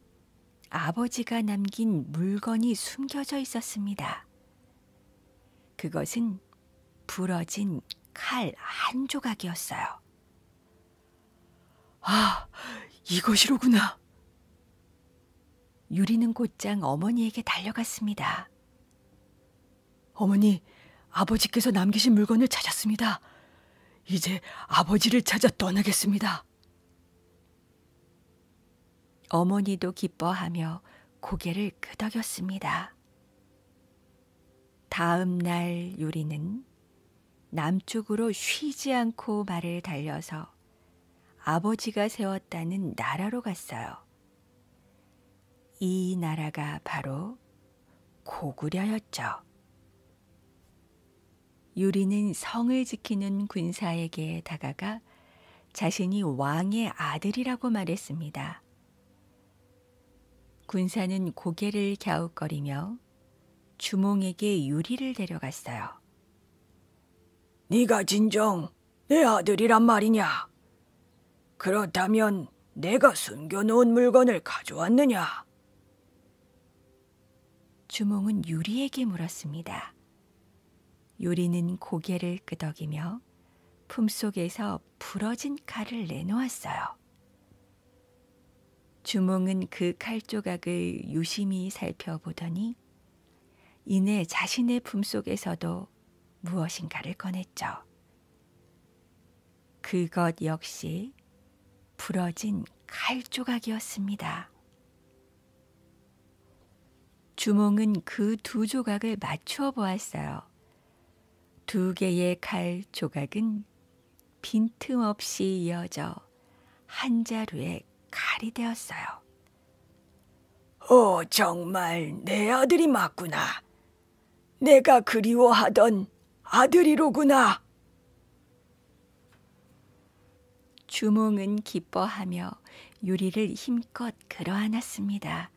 아버지가 남긴 물건이 숨겨져 있었습니다. 그것은 부러진 칼 한 조각이었어요. 아, 이것이로구나. 유리는 곧장 어머니에게 달려갔습니다. 어머니, 아버지께서 남기신 물건을 찾았습니다. 이제 아버지를 찾아 떠나겠습니다. 어머니도 기뻐하며 고개를 끄덕였습니다. 다음 날 요리는 남쪽으로 쉬지 않고 말을 달려서 아버지가 세웠다는 나라로 갔어요. 이 나라가 바로 고구려였죠. 유리는 성을 지키는 군사에게 다가가 자신이 왕의 아들이라고 말했습니다. 군사는 고개를 갸웃거리며 주몽에게 유리를 데려갔어요. 네가 진정 내 아들이란 말이냐? 그렇다면 내가 숨겨놓은 물건을 가져왔느냐? 주몽은 유리에게 물었습니다. 요리는 고개를 끄덕이며 품속에서 부러진 칼을 내놓았어요. 주몽은 그 칼조각을 유심히 살펴보더니 이내 자신의 품속에서도 무엇인가를 꺼냈죠. 그것 역시 부러진 칼조각이었습니다. 주몽은 그 두 조각을 맞추어 보았어요. 두 개의 칼 조각은 빈틈없이 이어져 한 자루의 칼이 되었어요. 오, 어, 정말 내 아들이 맞구나. 내가 그리워하던 아들이로구나. 주몽은 기뻐하며 유리를 힘껏 끌어안았습니다.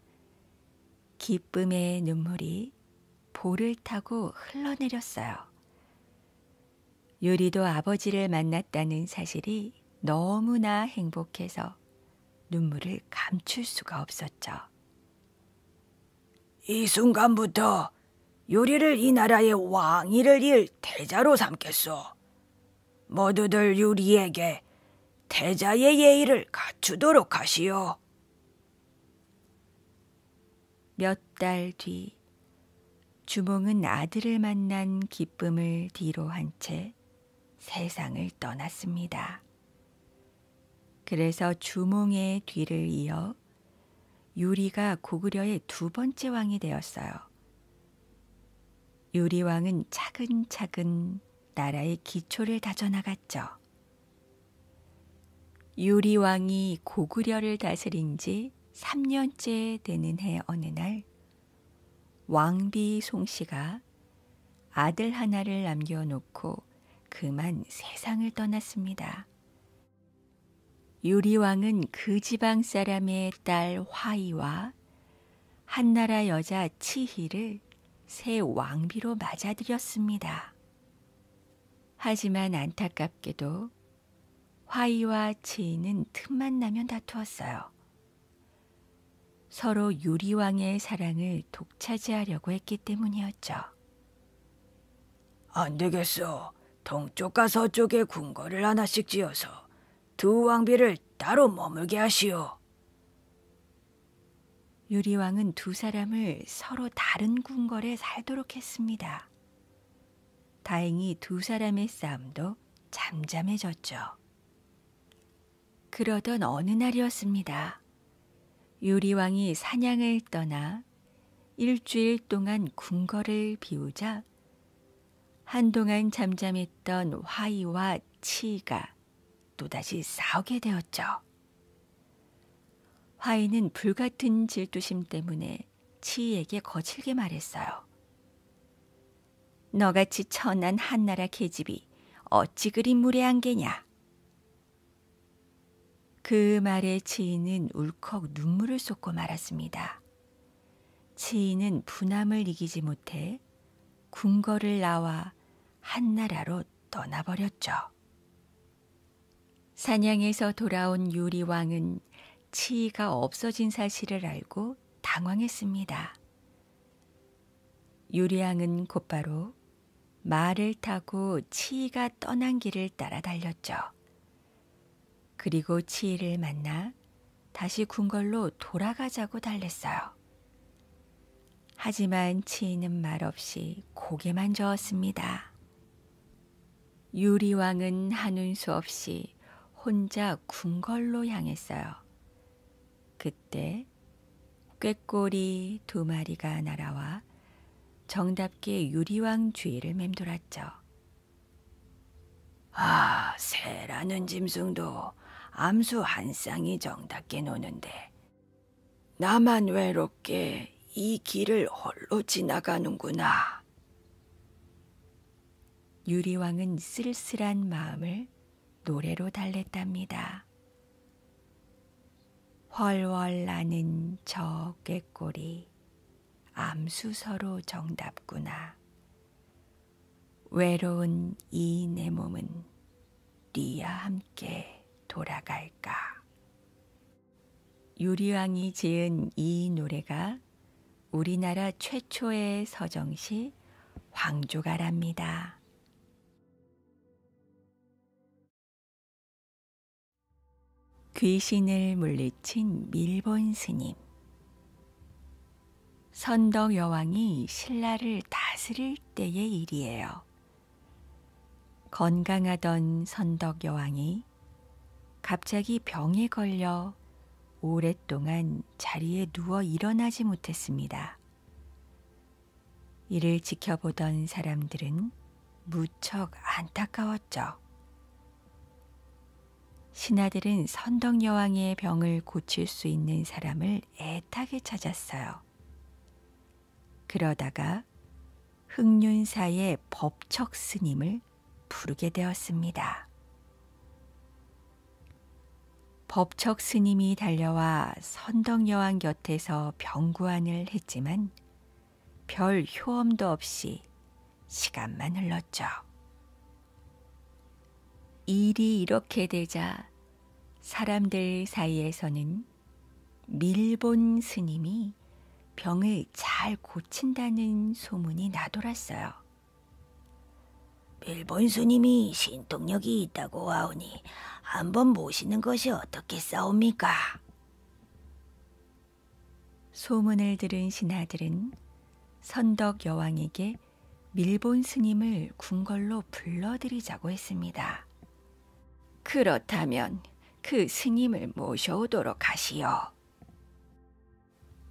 기쁨의 눈물이 볼을 타고 흘러내렸어요. 유리도 아버지를 만났다는 사실이 너무나 행복해서 눈물을 감출 수가 없었죠. 이 순간부터 유리를 이 나라의 왕위를 일 태자로 삼겠소. 모두들 유리에게 태자의 예의를 갖추도록 하시오. 몇 달 뒤 주몽은 아들을 만난 기쁨을 뒤로 한채 세상을 떠났습니다. 그래서 주몽의 뒤를 이어 유리가 고구려의 두 번째 왕이 되었어요. 유리왕은 차근차근 나라의 기초를 다져나갔죠. 유리왕이 고구려를 다스린 지 3년째 되는 해 어느 날 왕비 송씨가 아들 하나를 남겨놓고 그만 세상을 떠났습니다. 유리왕은 그 지방 사람의 딸 화이와 한나라 여자 치희를 새 왕비로 맞아들였습니다. 하지만 안타깝게도 화이와 치희는 틈만 나면 다투었어요. 서로 유리왕의 사랑을 독차지하려고 했기 때문이었죠. 안 되겠어. 동쪽과 서쪽에 궁궐을 하나씩 지어서 두 왕비를 따로 머물게 하시오. 유리왕은 두 사람을 서로 다른 궁궐에 살도록 했습니다. 다행히 두 사람의 싸움도 잠잠해졌죠. 그러던 어느 날이었습니다. 유리왕이 사냥을 떠나 일주일 동안 궁궐을 비우자 한동안 잠잠했던 화이와 치이가 또다시 싸우게 되었죠. 화이는 불같은 질투심 때문에 치이에게 거칠게 말했어요. 너같이 천한 한나라 계집이 어찌 그리 무례한 게냐? 그 말에 치이는 울컥 눈물을 쏟고 말았습니다. 치이는 분함을 이기지 못해 궁궐을 나와 한나라로 떠나버렸죠. 사냥에서 돌아온 유리왕은 치이가 없어진 사실을 알고 당황했습니다. 유리왕은 곧바로 말을 타고 치이가 떠난 길을 따라 달렸죠. 그리고 치이를 만나 다시 궁궐로 돌아가자고 달랬어요. 하지만 치이는 말없이 고개만 저었습니다. 유리왕은 하는 수 없이 혼자 궁궐로 향했어요. 그때 꾀꼬리 두 마리가 날아와 정답게 유리왕 주위를 맴돌았죠. 아, 새라는 짐승도 암수 한 쌍이 정답게 노는데 나만 외롭게 이 길을 홀로 지나가는구나. 유리왕은 쓸쓸한 마음을 노래로 달랬답니다. 헐월 나는 저 꾀꼬리 암수서로 정답구나. 외로운 이 내 몸은 니와 함께 돌아갈까. 유리왕이 지은 이 노래가 우리나라 최초의 서정시 황조가랍니다. 귀신을 물리친 밀본 스님. 선덕 여왕이 신라를 다스릴 때의 일이에요. 건강하던 선덕 여왕이 갑자기 병에 걸려 오랫동안 자리에 누워 일어나지 못했습니다. 이를 지켜보던 사람들은 무척 안타까웠죠. 신하들은 선덕 여왕의 병을 고칠 수 있는 사람을 애타게 찾았어요. 그러다가 흑륜사의 법척 스님을 부르게 되었습니다. 법척 스님이 달려와 선덕 여왕 곁에서 병구안을 했지만 별 효험도 없이 시간만 흘렀죠. 일이 이렇게 되자 사람들 사이에서는 밀본 스님이 병을 잘 고친다는 소문이 나돌았어요. 밀본 스님이 신통력이 있다고 하오니 한번 모시는 것이 어떻게 싸웁니까? 소문을 들은 신하들은 선덕 여왕에게 밀본 스님을 궁궐로 불러들이자고 했습니다. 그렇다면 그 스님을 모셔오도록 하시오.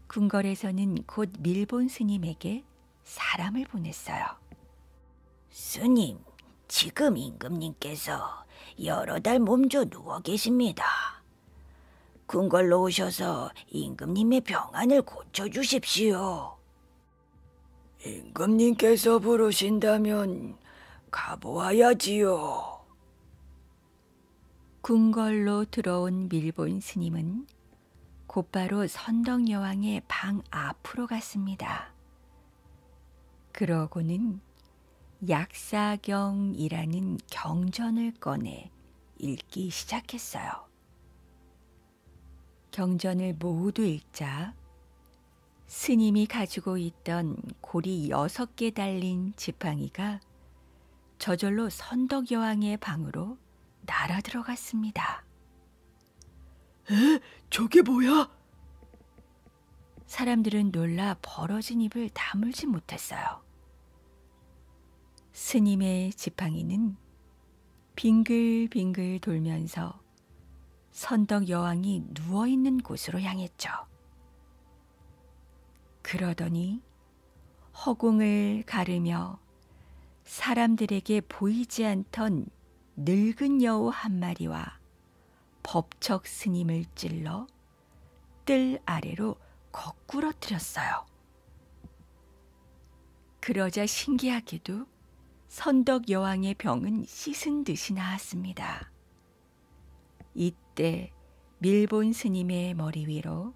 궁궐에서는 곧 밀본 스님에게 사람을 보냈어요. 스님, 지금 임금님께서 여러 달 몸져 누워 계십니다. 궁궐로 오셔서 임금님의 병안을 고쳐주십시오. 임금님께서 부르신다면 가보아야지요. 궁궐로 들어온 밀본 스님은 곧바로 선덕 여왕의 방 앞으로 갔습니다. 그러고는 약사경이라는 경전을 꺼내 읽기 시작했어요. 경전을 모두 읽자 스님이 가지고 있던 고리 여섯 개 달린 지팡이가 저절로 선덕여왕의 방으로 날아 들어갔습니다. 에? 저게 뭐야? 사람들은 놀라 벌어진 입을 다물지 못했어요. 스님의 지팡이는 빙글빙글 돌면서 선덕 여왕이 누워있는 곳으로 향했죠. 그러더니 허공을 가르며 사람들에게 보이지 않던 늙은 여우 한 마리와 법척 스님을 찔러 뜰 아래로 거꾸러뜨렸어요. 그러자 신기하게도 선덕 여왕의 병은 씻은 듯이 나았습니다. 이때 밀본 스님의 머리 위로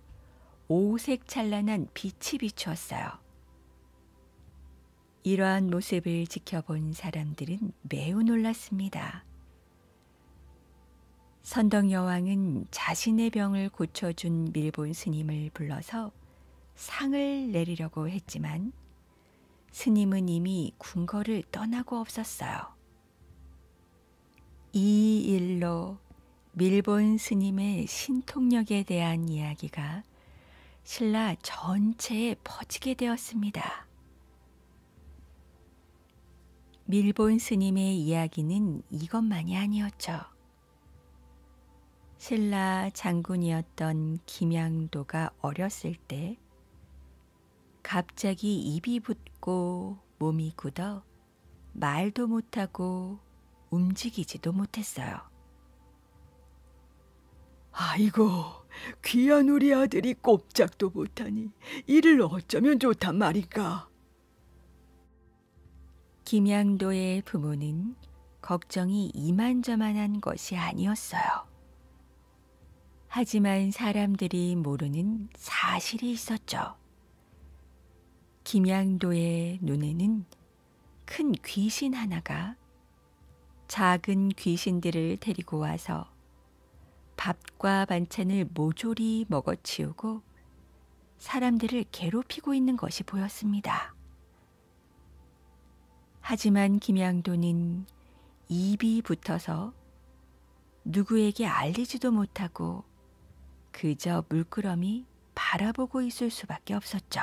오색 찬란한 빛이 비추었어요. 이러한 모습을 지켜본 사람들은 매우 놀랐습니다. 선덕 여왕은 자신의 병을 고쳐준 밀본 스님을 불러서 상을 내리려고 했지만 스님은 이미 궁궐을 떠나고 없었어요. 이 일로 밀본 스님의 신통력에 대한 이야기가 신라 전체에 퍼지게 되었습니다. 밀본 스님의 이야기는 이것만이 아니었죠. 신라 장군이었던 김양도가 어렸을 때 갑자기 입이 붓고 몸이 굳어 말도 못하고 움직이지도 못했어요. 아이고, 귀한 우리 아들이 꼼짝도 못하니 이를 어쩌면 좋단 말인가. 김양도의 부모는 걱정이 이만저만한 것이 아니었어요. 하지만 사람들이 모르는 사실이 있었죠. 김양도의 눈에는 큰 귀신 하나가 작은 귀신들을 데리고 와서 밥과 반찬을 모조리 먹어치우고 사람들을 괴롭히고 있는 것이 보였습니다. 하지만 김양도는 입이 붙어서 누구에게 알리지도 못하고 그저 물끄러미 바라보고 있을 수밖에 없었죠.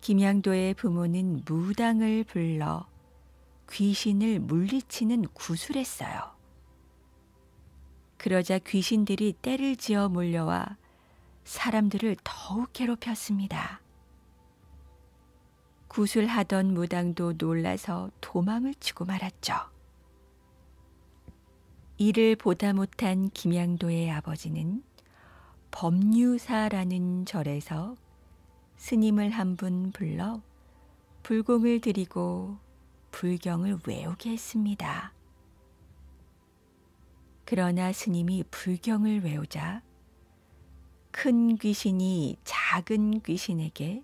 김양도의 부모는 무당을 불러 귀신을 물리치는 구술했어요. 그러자 귀신들이 때를 지어 몰려와 사람들을 더욱 괴롭혔습니다. 구술하던 무당도 놀라서 도망을 치고 말았죠. 이를 보다 못한 김양도의 아버지는 법류사라는 절에서 스님을 한 분 불러 불공을 드리고 불경을 외우게 했습니다. 그러나 스님이 불경을 외우자 큰 귀신이 작은 귀신에게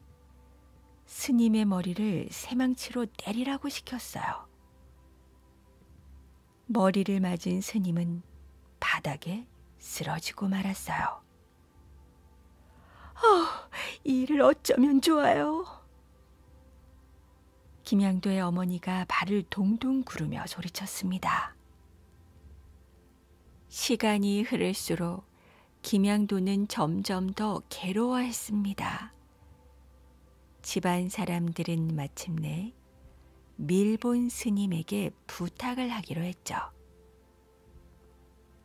스님의 머리를 새망치로 때리라고 시켰어요. 머리를 맞은 스님은 바닥에 쓰러지고 말았어요. 어, 아, 이 일을 어쩌면 좋아요. 김양도의 어머니가 발을 동동 구르며 소리쳤습니다. 시간이 흐를수록 김양도는 점점 더 괴로워했습니다. 집안 사람들은 마침내 밀본 스님에게 부탁을 하기로 했죠.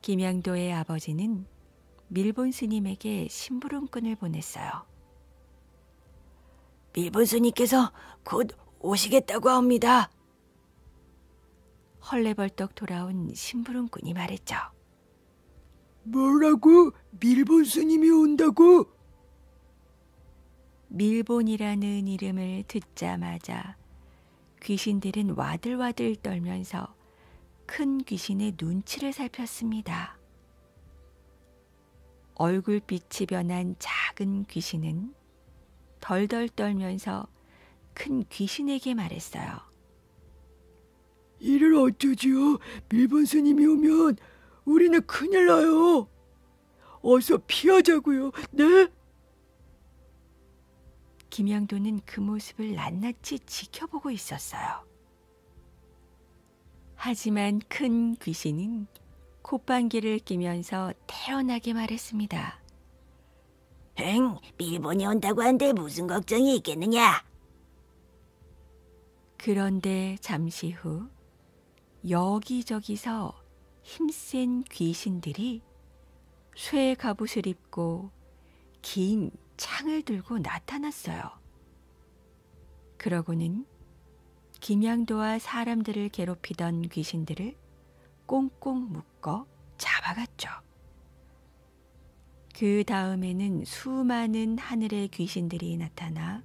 김양도의 아버지는 밀본 스님에게 심부름꾼을 보냈어요. 밀본 스님께서 곧 오시겠다고 합니다. 헐레벌떡 돌아온 심부름꾼이 말했죠. 뭐라고? 밀본 스님이 온다고? 밀본이라는 이름을 듣자마자 귀신들은 와들와들 떨면서 큰 귀신의 눈치를 살폈습니다. 얼굴빛이 변한 작은 귀신은 덜덜 떨면서 큰 귀신에게 말했어요. 이를 어쩌지요? 밀본 스님이 오면 우리는 큰일 나요. 어서 피하자고요. 네? 김양도는 그 모습을 낱낱이 지켜보고 있었어요. 하지만 큰 귀신은 콧방귀를 끼면서 태연하게 말했습니다. 엥, 밀본이 온다고 한데 무슨 걱정이 있겠느냐? 그런데 잠시 후 여기저기서 힘센 귀신들이 쇠 갑옷을 입고 긴 창을 들고 나타났어요. 그러고는 김양도와 사람들을 괴롭히던 귀신들을 꽁꽁 묶어 잡아갔죠. 그 다음에는 수많은 하늘의 귀신들이 나타나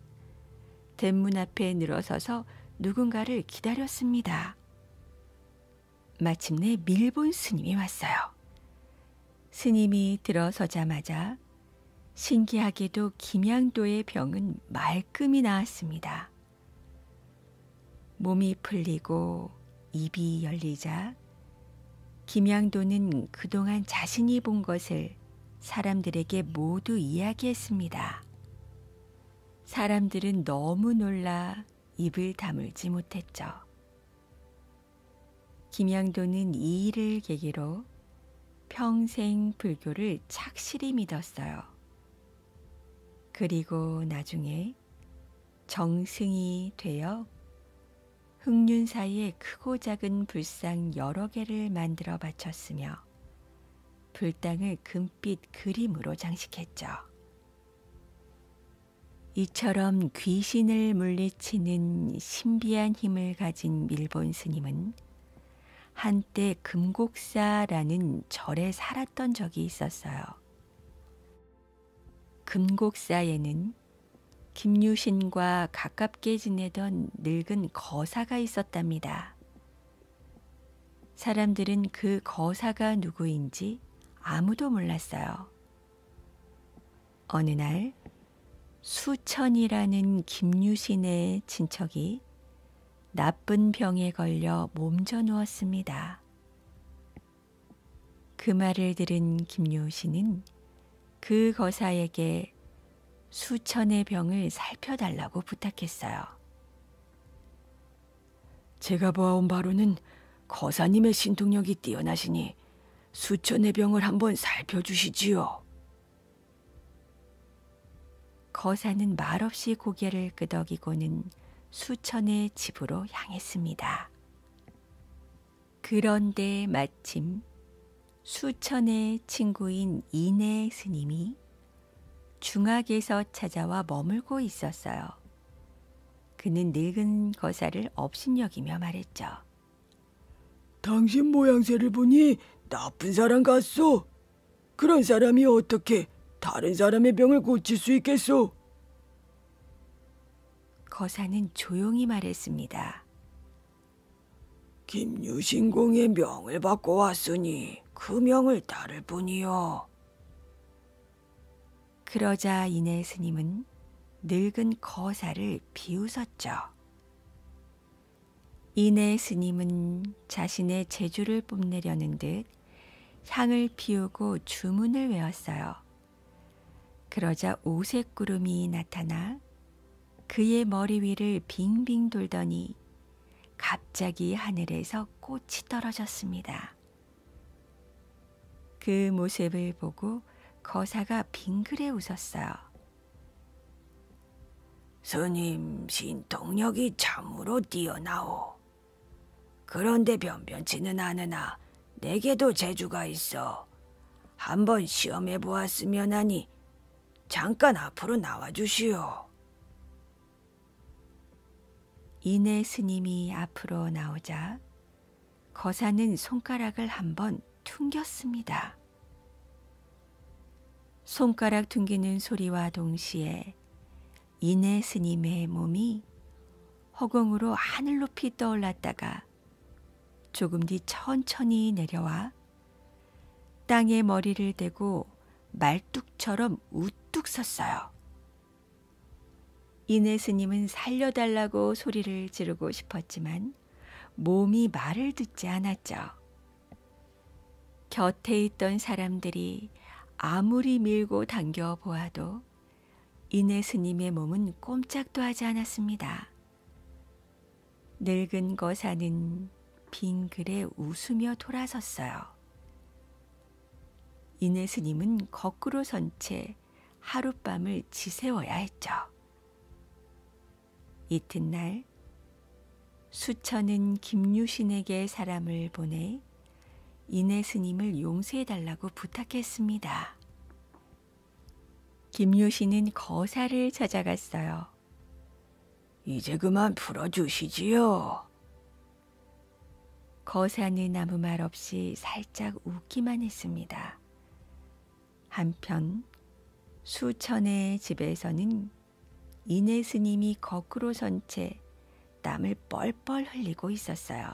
대문 앞에 늘어서서 누군가를 기다렸습니다. 마침내 밀본 스님이 왔어요. 스님이 들어서자마자 신기하게도 김양도의 병은 말끔히 나았습니다. 몸이 풀리고 입이 열리자 김양도는 그동안 자신이 본 것을 사람들에게 모두 이야기했습니다. 사람들은 너무 놀라 입을 다물지 못했죠. 김양도는 이 일을 계기로 평생 불교를 착실히 믿었어요. 그리고 나중에 정승이 되어 흑륜 사이에 크고 작은 불상 여러 개를 만들어 바쳤으며 불당을 금빛 그림으로 장식했죠. 이처럼 귀신을 물리치는 신비한 힘을 가진 밀본 스님은 한때 금곡사라는 절에 살았던 적이 있었어요. 금곡사에는 김유신과 가깝게 지내던 늙은 거사가 있었답니다. 사람들은 그 거사가 누구인지 아무도 몰랐어요. 어느 날 수천이라는 김유신의 친척이 나쁜 병에 걸려 몸져 누웠습니다. 그 말을 들은 김유신은 그 거사에게 수천의 병을 살펴달라고 부탁했어요. 제가 보아온 바로는 거사님의 신통력이 뛰어나시니 수천의 병을 한번 살펴주시지요. 거사는 말없이 고개를 끄덕이고는 수천의 집으로 향했습니다. 그런데 마침 수천의 친구인 이내 스님이 중학에서 찾아와 머물고 있었어요. 그는 늙은 거사를 업신여기며 말했죠. 당신 모양새를 보니 나쁜 사람 같소. 그런 사람이 어떻게 다른 사람의 병을 고칠 수 있겠소? 거사는 조용히 말했습니다. 김유신공의 명을 받고 왔으니 그 명을 따를 뿐이요. 그러자 이내 스님은 늙은 거사를 비웃었죠. 이내 스님은 자신의 재주를 뽐내려는 듯 향을 피우고 주문을 외웠어요. 그러자 오색 구름이 나타나 그의 머리 위를 빙빙 돌더니 갑자기 하늘에서 꽃이 떨어졌습니다. 그 모습을 보고 거사가 빙그레 웃었어요. 스님 신통력이 참으로 뛰어나오. 그런데 변변치는 않으나 내게도 재주가 있어. 한번 시험해 보았으면 하니 잠깐 앞으로 나와 주시오. 이내 스님이 앞으로 나오자 거사는 손가락을 한번 퉁겼습니다. 손가락 퉁기는 소리와 동시에 이내 스님의 몸이 허공으로 하늘 높이 떠올랐다가 조금 뒤 천천히 내려와 땅에 머리를 대고 말뚝처럼 우뚝 섰어요. 이내 스님은 살려달라고 소리를 지르고 싶었지만 몸이 말을 듣지 않았죠. 곁에 있던 사람들이 아무리 밀고 당겨 보아도 이내 스님의 몸은 꼼짝도 하지 않았습니다. 늙은 거사는 빈 글에 웃으며 돌아섰어요. 이내 스님은 거꾸로 선 채 하룻밤을 지새워야 했죠. 이튿날 수천은 김유신에게 사람을 보내 이내 스님을 용서해달라고 부탁했습니다. 김효신은 거사를 찾아갔어요. 이제 그만 풀어주시지요. 거사는 아무 말 없이 살짝 웃기만 했습니다. 한편 수천의 집에서는 이내 스님이 거꾸로 선 채 땀을 뻘뻘 흘리고 있었어요.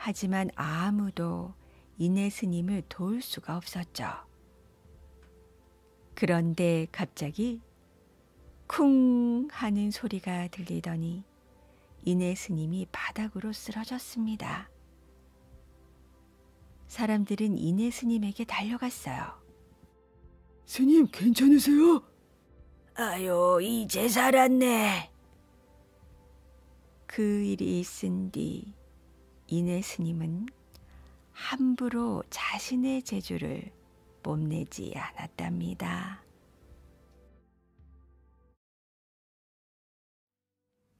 하지만 아무도 이내 스님을 도울 수가 없었죠. 그런데 갑자기 쿵 하는 소리가 들리더니 이내 스님이 바닥으로 쓰러졌습니다. 사람들은 이내 스님에게 달려갔어요. 스님 괜찮으세요? 아유 이제 살았네. 그 일이 있은 뒤 이내 스님은 함부로 자신의 재주를 뽐내지 않았답니다.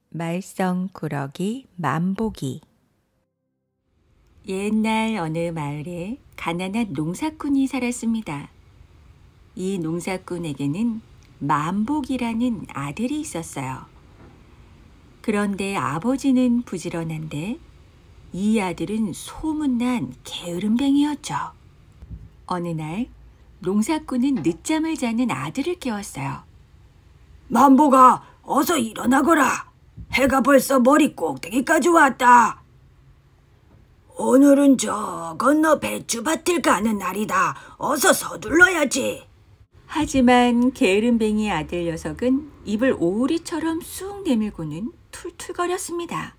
말썽꾸러기 만보기 옛날 어느 마을에 가난한 농사꾼이 살았습니다. 이 농사꾼에게는 만복이라는 아들이 있었어요. 그런데 아버지는 부지런한데 이 아들은 소문난 게으름뱅이였죠. 어느 날 농사꾼은 늦잠을 자는 아들을 깨웠어요. 만보가 어서 일어나거라. 해가 벌써 머리 꼭대기까지 왔다. 오늘은 저 건너 배추밭을 가는 날이다. 어서 서둘러야지. 하지만 게으름뱅이 아들 녀석은 입을 오리처럼 쑥 내밀고는 툴툴거렸습니다.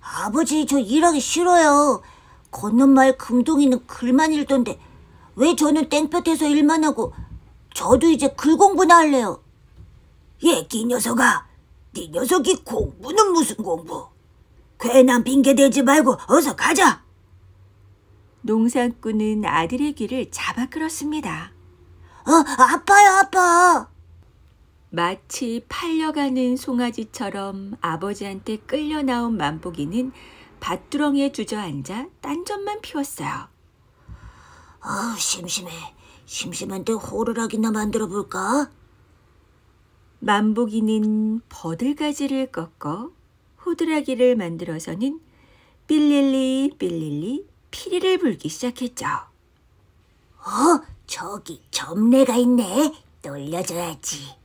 아버지, 저 일하기 싫어요. 건넌말 금동이는 글만 읽던데 왜 저는 땡볕에서 일만 하고 저도 이제 글 공부나 할래요. 얘기 예, 녀석아, 네 녀석이 공부는 무슨 공부? 괜한 핑계 대지 말고 어서 가자. 농산꾼은 아들의 귀를 잡아 끌었습니다. 어, 아파요, 아파. 마치 팔려가는 송아지처럼 아버지한테 끌려 나온 만복이는 밭두렁에 주저앉아 딴점만 피웠어요. 아, 심심해. 심심한데 호루라기나 만들어 볼까? 만복이는 버들가지를 꺾어 호두라기를 만들어서는 삘릴리 삘릴리 피리를 불기 시작했죠. 어, 저기 점례가 있네. 놀려줘야지.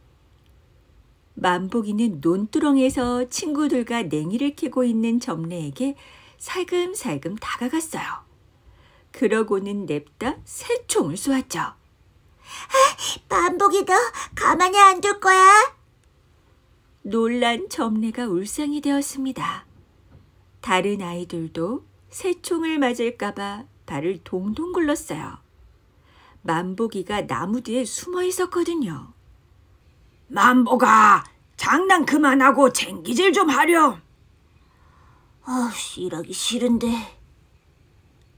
만복이는 논두렁에서 친구들과 냉이를 캐고 있는 점례에게 살금살금 다가갔어요. 그러고는 냅다 새 총을 쏘았죠. 아, 만복이도 가만히 안 둘 거야. 놀란 점례가 울상이 되었습니다. 다른 아이들도 새 총을 맞을까봐 발을 동동 굴렀어요. 만복이가 나무 뒤에 숨어 있었거든요. 만보가 장난 그만하고 쟁기질 좀 하렴. 아우 일하기 싫은데.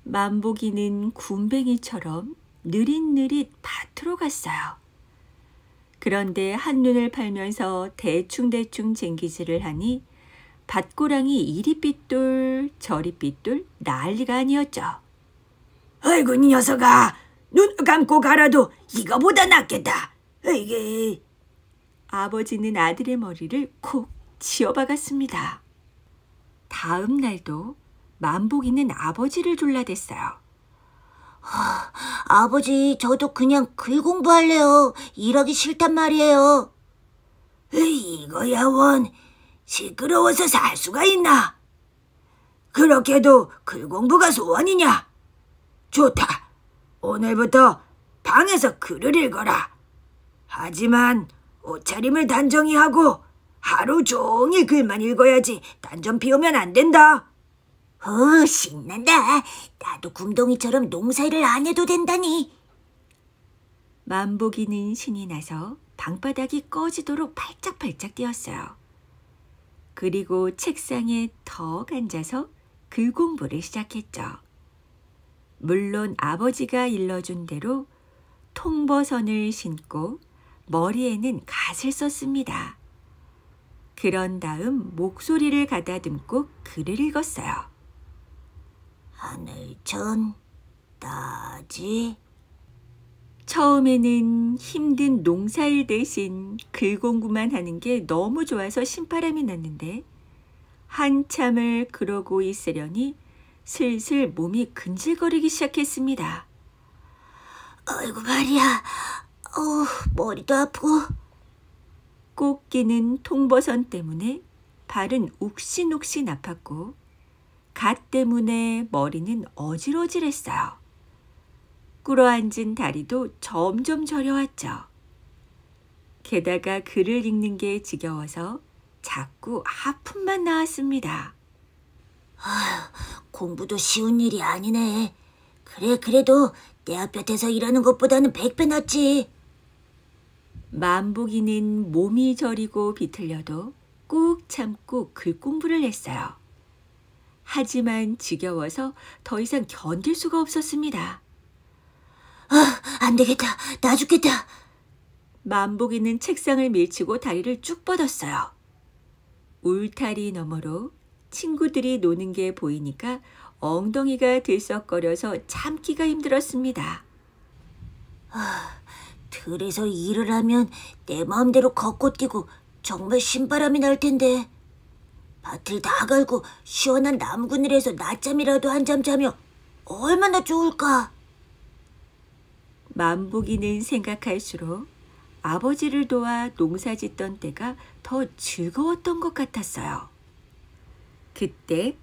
만보기는 군뱅이처럼 느릿느릿 밭으로 갔어요. 그런데 한눈을 팔면서 대충대충 쟁기질을 하니 밭고랑이 이리 삐뚤 저리 삐뚤 난리가 아니었죠. 아이고 이 녀석아 눈 감고 가라도 이거보다 낫겠다. 이게 아버지는 아들의 머리를 콕 치어박았습니다. 다음 날도 만복이는 아버지를 졸라댔어요. 아, 아버지, 저도 그냥 글 공부할래요. 일하기 싫단 말이에요. 이거야 원. 시끄러워서 살 수가 있나? 그렇게도 글 공부가 소원이냐? 좋다. 오늘부터 방에서 글을 읽어라. 하지만 옷차림을 단정히 하고 하루 종일 글만 읽어야지 단점 피우면 안 된다. 어, 신난다. 나도 궁덩이처럼농사를안 해도 된다니. 만복이는 신이 나서 방바닥이 꺼지도록 팔짝팔짝 뛰었어요. 그리고 책상에 덕 앉아서 글 공부를 시작했죠. 물론 아버지가 일러준 대로 통버선을 신고 머리에는 갓을 썼습니다. 그런 다음 목소리를 가다듬고 글을 읽었어요. 하늘천 따지 처음에는 힘든 농사일 대신 글 공부만 하는 게 너무 좋아서 신바람이 났는데 한참을 그러고 있으려니 슬슬 몸이 근질거리기 시작했습니다. 아이고 말이야, 어 머리도 아프고. 꼭끼는 통버선 때문에 발은 욱신욱신 아팠고 갓 때문에 머리는 어질어질했어요. 꿇어앉은 다리도 점점 저려왔죠. 게다가 글을 읽는 게 지겨워서 자꾸 하품만 나왔습니다. 아, 공부도 쉬운 일이 아니네. 그래 그래도 내 앞에 대서 일하는 것보다는 백배 낫지. 만복이는 몸이 저리고 비틀려도 꾹 참고 글 공부를 했어요. 하지만 지겨워서 더 이상 견딜 수가 없었습니다. 아, 안 되겠다. 나 죽겠다. 만복이는 책상을 밀치고 다리를 쭉 뻗었어요. 울타리 너머로 친구들이 노는 게 보이니까 엉덩이가 들썩거려서 참기가 힘들었습니다. 아... 그래서 일을 하면 내 마음대로 걷고 뛰고 정말 신바람이 날 텐데. 밭을 다 갈고 시원한 나무 그늘에서 낮잠이라도 한 잠 자며 얼마나 좋을까. 만복이는 생각할수록 아버지를 도와 농사 짓던 때가 더 즐거웠던 것 같았어요. 그때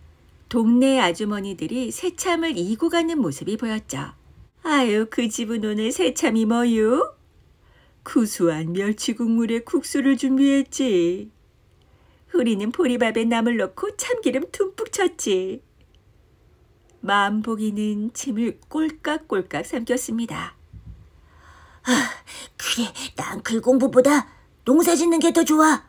동네 아주머니들이 새참을 이고 가는 모습이 보였죠. 아유, 그 집은 오늘 새참이 뭐유? 구수한 멸치 국물에 국수를 준비했지. 우리는 보리밥에 나물 넣고 참기름 듬뿍 쳤지. 만음보기는 침을 꼴깍꼴깍 삼켰습니다. 아, 그래, 난글 공부보다 농사 짓는 게 더 좋아.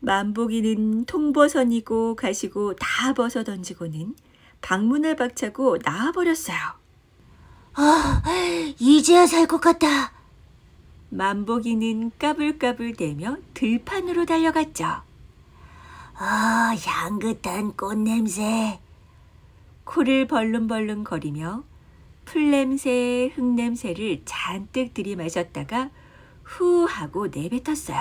만복이는 통버선이고 가시고 다 벗어 던지고는 방문을 박차고 나와버렸어요. 아, 이제야 살 것 같다. 만복이는 까불까불대며 들판으로 달려갔죠. 아, 향긋한 꽃냄새. 코를 벌름벌름 거리며 풀냄새, 흙냄새를 잔뜩 들이마셨다가 후 하고 내뱉었어요.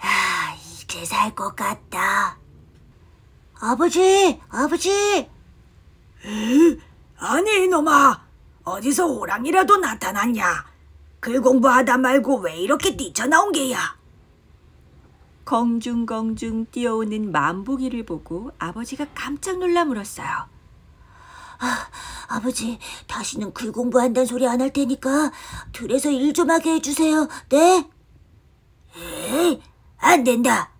아, 이제 살 것 같다. 아버지, 아버지! 에 아니, 이놈아. 어디서 호랑이라도 나타났냐? 글 공부하다 말고 왜 이렇게 뛰쳐나온 게야? 공중공중 뛰어오는 만보기를 보고 아버지가 깜짝 놀라 물었어요. 아, 아버지, 다시는 글 공부한다는 소리 안 할 테니까 들에서 일 좀 하게 해주세요. 네? 에이, 안 된다.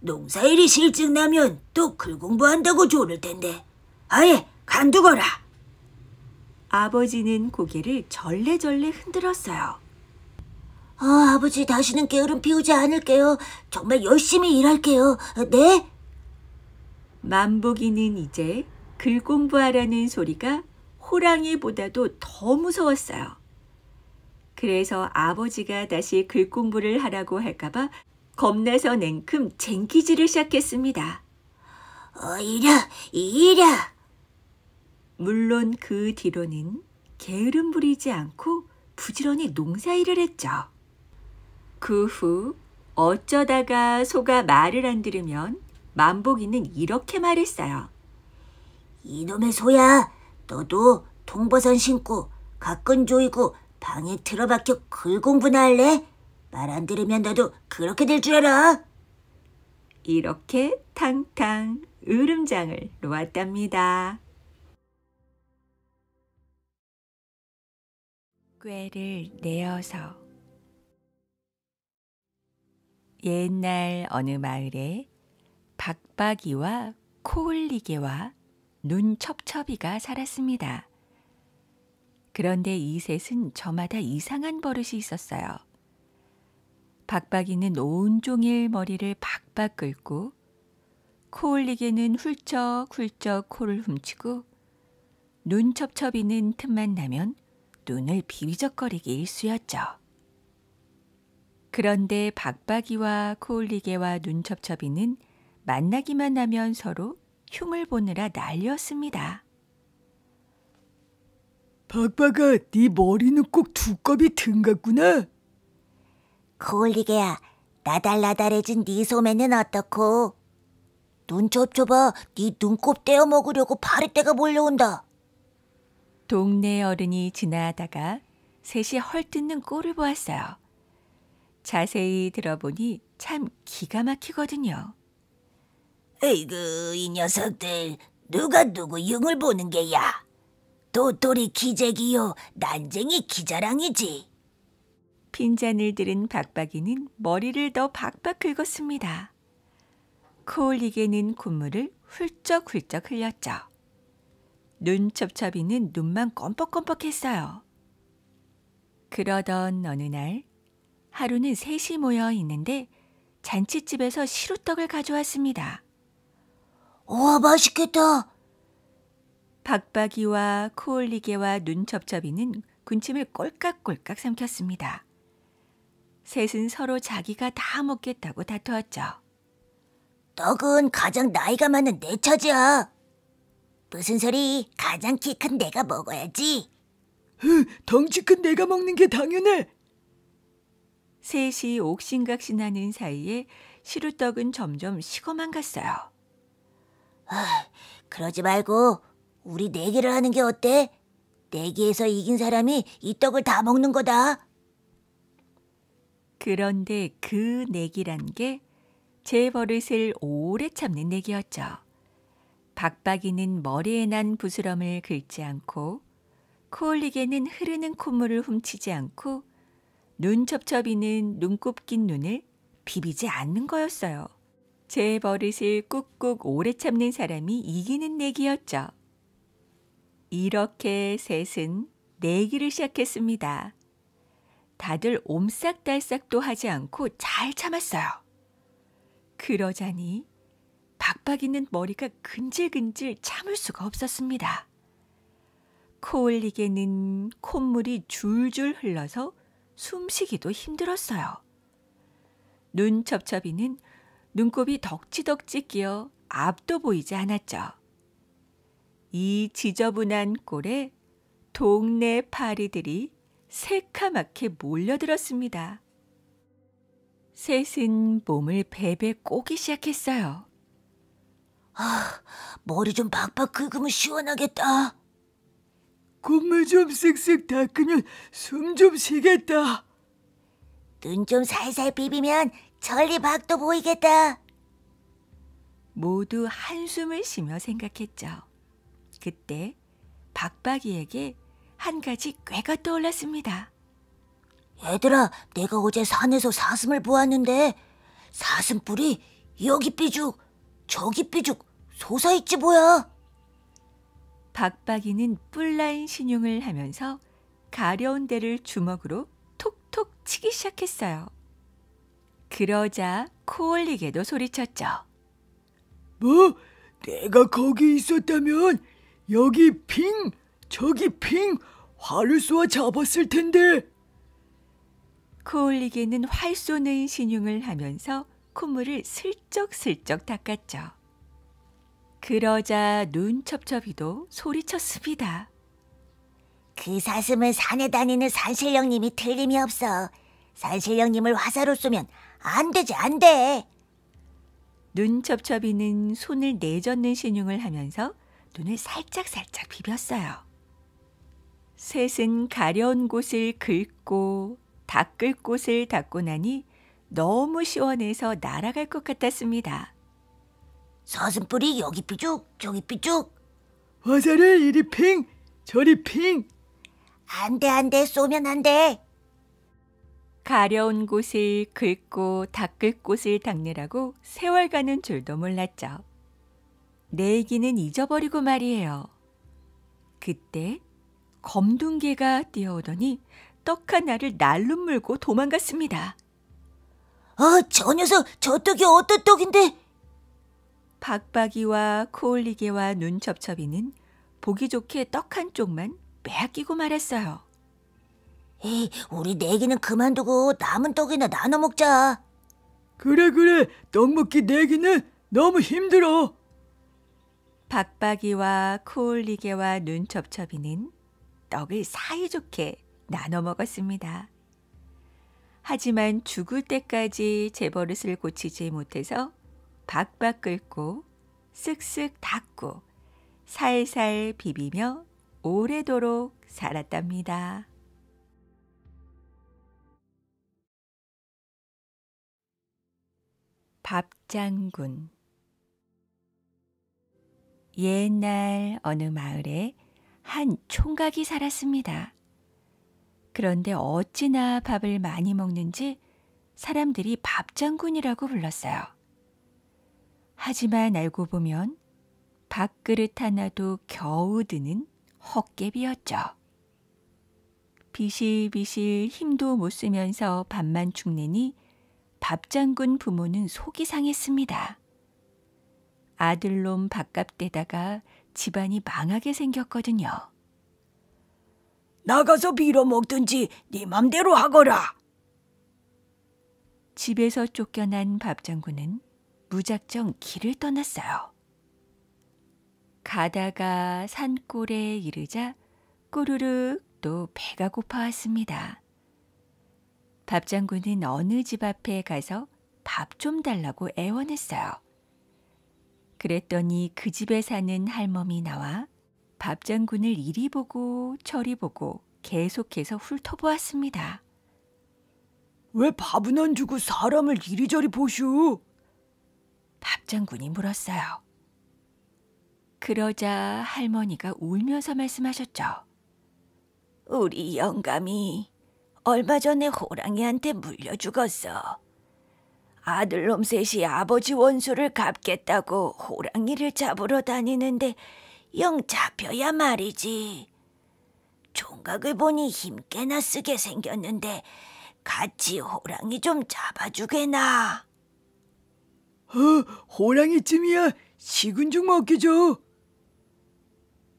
농사일이 실증 나면 또 글 공부한다고 조를 텐데. 아예 간두거라. 아버지는 고개를 절레절레 흔들었어요. 아, 아버지 다시는 게으름 피우지 않을게요. 정말 열심히 일할게요. 네? 만복이는 이제 글 공부하라는 소리가 호랑이보다도 더 무서웠어요. 그래서 아버지가 다시 글 공부를 하라고 할까봐 겁나서 냉큼 쟁기질을 시작했습니다. 어, 이라, 이라. 물론 그 뒤로는 게으름 부리지 않고 부지런히 농사일을 했죠. 그후 어쩌다가 소가 말을 안 들으면 만복이는 이렇게 말했어요. 이놈의 소야, 너도 통버선 신고 가끈 조이고 방에 틀어박혀 글 공부나 할래? 말 안 들으면 너도 그렇게 될 줄 알아. 이렇게 탕탕 으름장을 놓았답니다. 꾀를 내어서 옛날 어느 마을에 박박이와 코흘리개와 눈첩첩이가 살았습니다. 그런데 이 셋은 저마다 이상한 버릇이 있었어요. 박박이는 온종일 머리를 박박 긁고 코흘리개는 훌쩍훌쩍 코를 훔치고 눈첩첩이는 틈만 나면 눈을 비비적거리기 일쑤였죠. 그런데 박박이와 코올리개와 눈첩첩이는 만나기만 하면 서로 흉을 보느라 날렸습니다. 박박아, 네 머리는 꼭 두꺼비 등 같구나. 코올리개야, 나달나달해진 네 소매는 어떻고? 눈 좁좁아, 네 눈곱 떼어 먹으려고 파리떼가 몰려온다. 동네 어른이 지나다가 셋이 헐뜯는 꼴을 보았어요. 자세히 들어보니 참 기가 막히거든요. 에이그 이 녀석들 누가 누구 영을 보는 게야? 도토리 기재기요 난쟁이 기자랑이지. 핀잔을 들은 박박이는 머리를 더 박박 긁었습니다. 코올리게는 콧물을 훌쩍훌쩍 흘렸죠. 눈첩첩이는 눈만 껌뻑껌뻑했어요. 그러던 어느 날 하루는 셋이 모여 있는데 잔치집에서 시루떡을 가져왔습니다. 와, 맛있겠다. 박박이와 코올리개와 눈첩첩이는 군침을 꼴깍꼴깍 삼켰습니다. 셋은 서로 자기가 다 먹겠다고 다투었죠. 떡은 가장 나이가 많은 내 처지야. 무슨 소리? 가장 키 큰 내가 먹어야지. 흥, 덩치 큰 내가 먹는 게 당연해. 셋이 옥신각신하는 사이에 시루떡은 점점 식어만 갔어요. 아, 그러지 말고 우리 내기를 네 하는 게 어때? 내기에서 네 이긴 사람이 이 떡을 다 먹는 거다. 그런데 그 내기란 네 게제 버릇을 오래 참는 내기였죠. 박박이는 머리에 난 부스럼을 긁지 않고 코올리게는 흐르는 콧물을 훔치지 않고 눈 첩첩이는 눈곱 낀 눈을 비비지 않는 거였어요. 제 버릇을 꾹꾹 오래 참는 사람이 이기는 내기였죠. 이렇게 셋은 내기를 시작했습니다. 다들 옴싹달싹도 하지 않고 잘 참았어요. 그러자니 박박이는 머리가 근질근질 참을 수가 없었습니다. 코올리게는 콧물이 줄줄 흘러서 숨쉬기도 힘들었어요. 눈첩첩이는 눈곱이 덕지덕지 끼어 앞도 보이지 않았죠. 이 지저분한 꼴에 동네 파리들이 새카맣게 몰려들었습니다. 셋은 몸을 베베 꼬기 시작했어요. 아, 머리 좀 박박 긁으면 시원하겠다. 콧물 좀 쓱쓱 닦으면 숨 좀 쉬겠다. 눈 좀 살살 비비면 천리박도 보이겠다. 모두 한숨을 쉬며 생각했죠. 그때 박박이에게 한 가지 꾀가 떠올랐습니다. 얘들아, 내가 어제 산에서 사슴을 보았는데 사슴뿔이 여기 삐죽, 저기 삐죽 솟아있지 뭐야. 박박이는 뿔난 신용을 하면서 가려운 데를 주먹으로 톡톡 치기 시작했어요. 그러자 코올리게도 소리쳤죠. 뭐? 내가 거기 있었다면 여기 핑, 저기 핑 화를 쏘아 잡았을 텐데. 코올리게는 활 쏘는 신용을 하면서 콧물을 슬쩍슬쩍 닦았죠. 그러자 눈첩첩이도 소리쳤습니다. 그 사슴은 산에 다니는 산신령님이 틀림이 없어. 산신령님을 화살로 쏘면 안 되지 안 돼. 눈첩첩이는 손을 내젓는 신용을 하면서 눈을 살짝살짝 비볐어요. 셋은 가려운 곳을 긁고 닦을 곳을 닦고 나니 너무 시원해서 날아갈 것 같았습니다. 사슴뿔이 여기 삐죽 저기 삐죽 화살을 이리 핑 저리 핑 안돼 안돼 쏘면 안돼 가려운 곳을 긁고 닦을 곳을 닦느라고 세월 가는 줄도 몰랐죠. 내 얘기는 잊어버리고 말이에요. 그때 검둥개가 뛰어오더니 떡 하나를 날로 물고 도망갔습니다. 아, 저 녀석 저 떡이 어떤 떡인데 박박이와 코올리개와 눈첩첩이는 보기 좋게 떡 한 쪽만 빼앗기고 말았어요. 에이, 우리 내기는 그만두고 남은 떡이나 나눠 먹자. 그래 그래, 떡 먹기 내기는 너무 힘들어. 박박이와 코올리개와 눈첩첩이는 떡을 사이좋게 나눠 먹었습니다. 하지만 죽을 때까지 제 버릇을 고치지 못해서 박박 끓고 쓱쓱 닦고 살살 비비며 오래도록 살았답니다. 밥장군 옛날 어느 마을에 한 총각이 살았습니다. 그런데 어찌나 밥을 많이 먹는지 사람들이 밥장군이라고 불렀어요. 하지만 알고 보면 밥그릇 하나도 겨우 드는 헛개비였죠. 비실비실 힘도 못 쓰면서 밥만 죽내니 밥장군 부모는 속이 상했습니다. 아들놈 밥값대다가 집안이 망하게 생겼거든요. 나가서 빌어먹든지 네 맘대로 하거라. 집에서 쫓겨난 밥장군은 무작정 길을 떠났어요. 가다가 산골에 이르자 꾸르륵또 배가 고파왔습니다. 밥장군은 어느 집 앞에 가서 밥 좀 달라고 애원했어요. 그랬더니 그 집에 사는 할멈이 나와 밥장군을 이리 보고 저리 보고 계속해서 훑어보았습니다. 왜 밥은 안 주고 사람을 이리저리 보슈? 밥장군이 물었어요. 그러자 할머니가 울면서 말씀하셨죠. 우리 영감이 얼마 전에 호랑이한테 물려 죽었어. 아들놈 셋이 아버지 원수를 갚겠다고 호랑이를 잡으러 다니는데 영 잡혀야 말이지. 종각을 보니 힘께나 쓰게 생겼는데 같이 호랑이 좀 잡아주게나. 어, 호랑이쯤이야 식은 죽 먹기죠.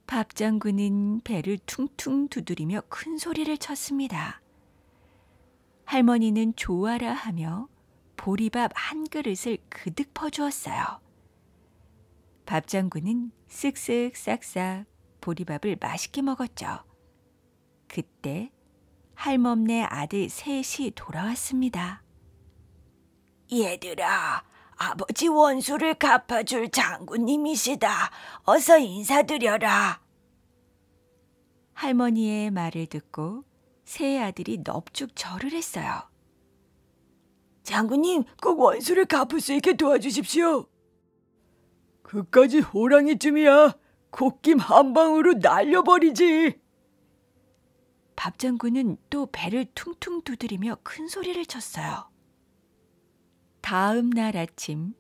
밥 장군은 배를 퉁퉁 두드리며 큰 소리를 쳤습니다. 할머니는 좋아라 하며 보리밥 한 그릇을 그득 퍼주었어요. 밥 장군은 쓱쓱 싹싹 보리밥을 맛있게 먹었죠. 그때 할멈네 아들 셋이 돌아왔습니다. 얘들아, 아버지 원수를 갚아줄 장군님이시다. 어서 인사드려라. 할머니의 말을 듣고 세 아들이 넙죽 절을 했어요. 장군님, 꼭 원수를 갚을 수 있게 도와주십시오. 그까지 호랑이쯤이야. 콧김 한 방으로 날려버리지. 밥장군은 또 배를 퉁퉁 두드리며 큰 소리를 쳤어요. 다음 날 아침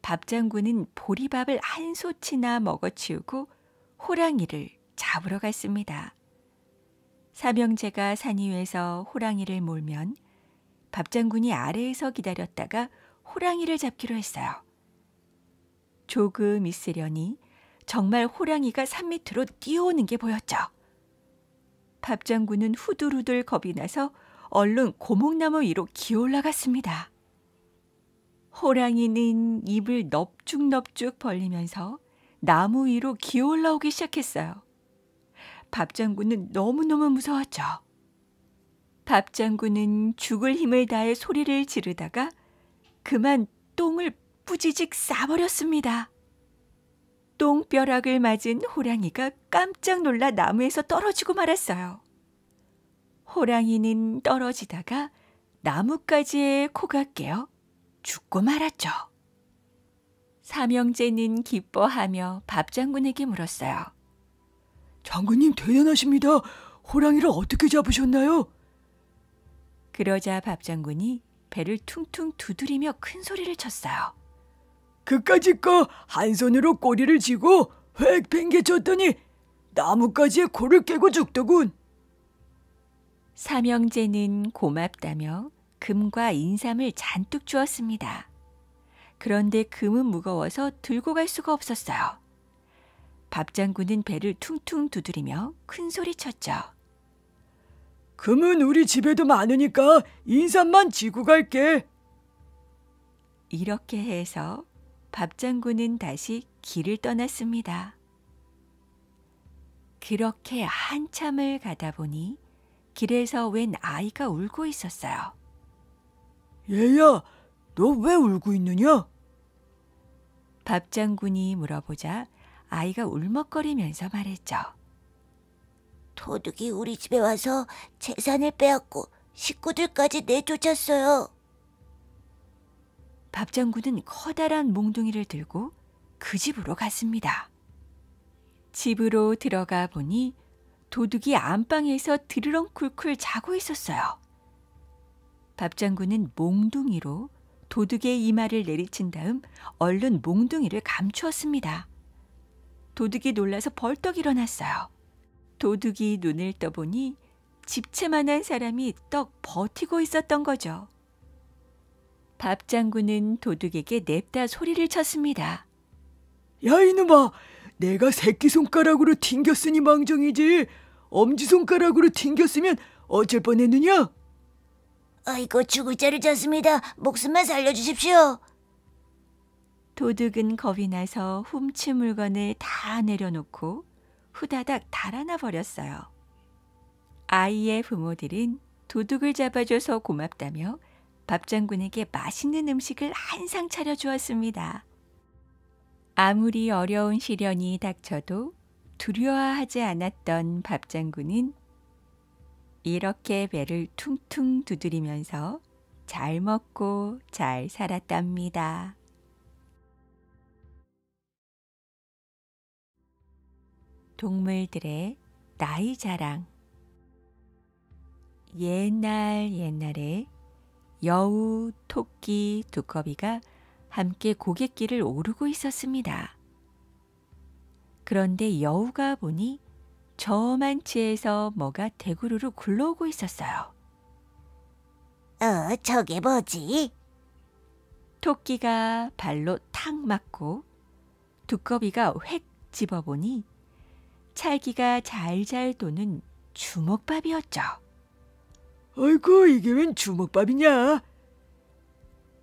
밥장군은 보리밥을 한 소치나 먹어치우고 호랑이를 잡으러 갔습니다. 사병제가산 위에서 호랑이를 몰면 밥장군이 아래에서 기다렸다가 호랑이를 잡기로 했어요. 조금 있으려니 정말 호랑이가 산 밑으로 뛰어오는 게 보였죠. 밥장군은 후두루들 겁이 나서 얼른 고목나무 위로 기어올라갔습니다. 호랑이는 입을 넙죽넙죽 벌리면서 나무 위로 기어올라오기 시작했어요. 밥장군은 너무너무 무서웠죠. 밥장군은 죽을 힘을 다해 소리를 지르다가 그만 똥을 뿌지직 싸버렸습니다. 똥벼락을 맞은 호랑이가 깜짝 놀라 나무에서 떨어지고 말았어요. 호랑이는 떨어지다가 나뭇가지에 코가 깨어 죽고 말았죠. 삼형제는 기뻐하며 밥장군에게 물었어요. 장군님 대단하십니다. 호랑이를 어떻게 잡으셨나요? 그러자 밥장군이 배를 퉁퉁 두드리며 큰 소리를 쳤어요. 그까짓 거 한 손으로 꼬리를 쥐고 획 팽개쳤더니 나뭇가지에 코를 깨고 죽더군. 삼형제는 고맙다며 금과 인삼을 잔뜩 주었습니다. 그런데 금은 무거워서 들고 갈 수가 없었어요. 밥장군은 배를 퉁퉁 두드리며 큰 소리 쳤죠. 금은 우리 집에도 많으니까 인삼만 지고 갈게. 이렇게 해서 밥장군은 다시 길을 떠났습니다. 그렇게 한참을 가다 보니 길에서 웬 아이가 울고 있었어요. 얘야, 너 왜 울고 있느냐? 밥장군이 물어보자 아이가 울먹거리면서 말했죠. 도둑이 우리 집에 와서 재산을 빼앗고 식구들까지 내쫓았어요. 밥장군은 커다란 몽둥이를 들고 그 집으로 갔습니다. 집으로 들어가 보니 도둑이 안방에서 드르렁 쿨쿨 자고 있었어요. 밥 장군은 몽둥이로 도둑의 이마를 내리친 다음 얼른 몽둥이를 감추었습니다. 도둑이 놀라서 벌떡 일어났어요. 도둑이 눈을 떠보니 집채만한 사람이 떡 버티고 있었던 거죠. 밥 장군은 도둑에게 냅다 소리를 쳤습니다. 야 이놈아, 내가 새끼손가락으로 튕겼으니 망정이지. 엄지손가락으로 튕겼으면 어쩔 뻔했느냐? 아이고 죽을 자를 잤습니다. 목숨만 살려주십시오. 도둑은 겁이 나서 훔친 물건을 다 내려놓고 후다닥 달아나 버렸어요. 아이의 부모들은 도둑을 잡아줘서 고맙다며 밥장군에게 맛있는 음식을 한상 차려주었습니다. 아무리 어려운 시련이 닥쳐도 두려워하지 않았던 밥장군은 이렇게 배를 퉁퉁 두드리면서 잘 먹고 잘 살았답니다. 동물들의 나이 자랑 옛날 옛날에 여우, 토끼, 두꺼비가 함께 고갯길을 오르고 있었습니다. 그런데 여우가 보니 저만치에서 뭐가 대구르르 굴러오고 있었어요. 어, 저게 뭐지? 토끼가 발로 탁 맞고 두꺼비가 획 집어보니 찰기가 잘잘 도는 주먹밥이었죠. 아이고, 이게 웬 주먹밥이냐?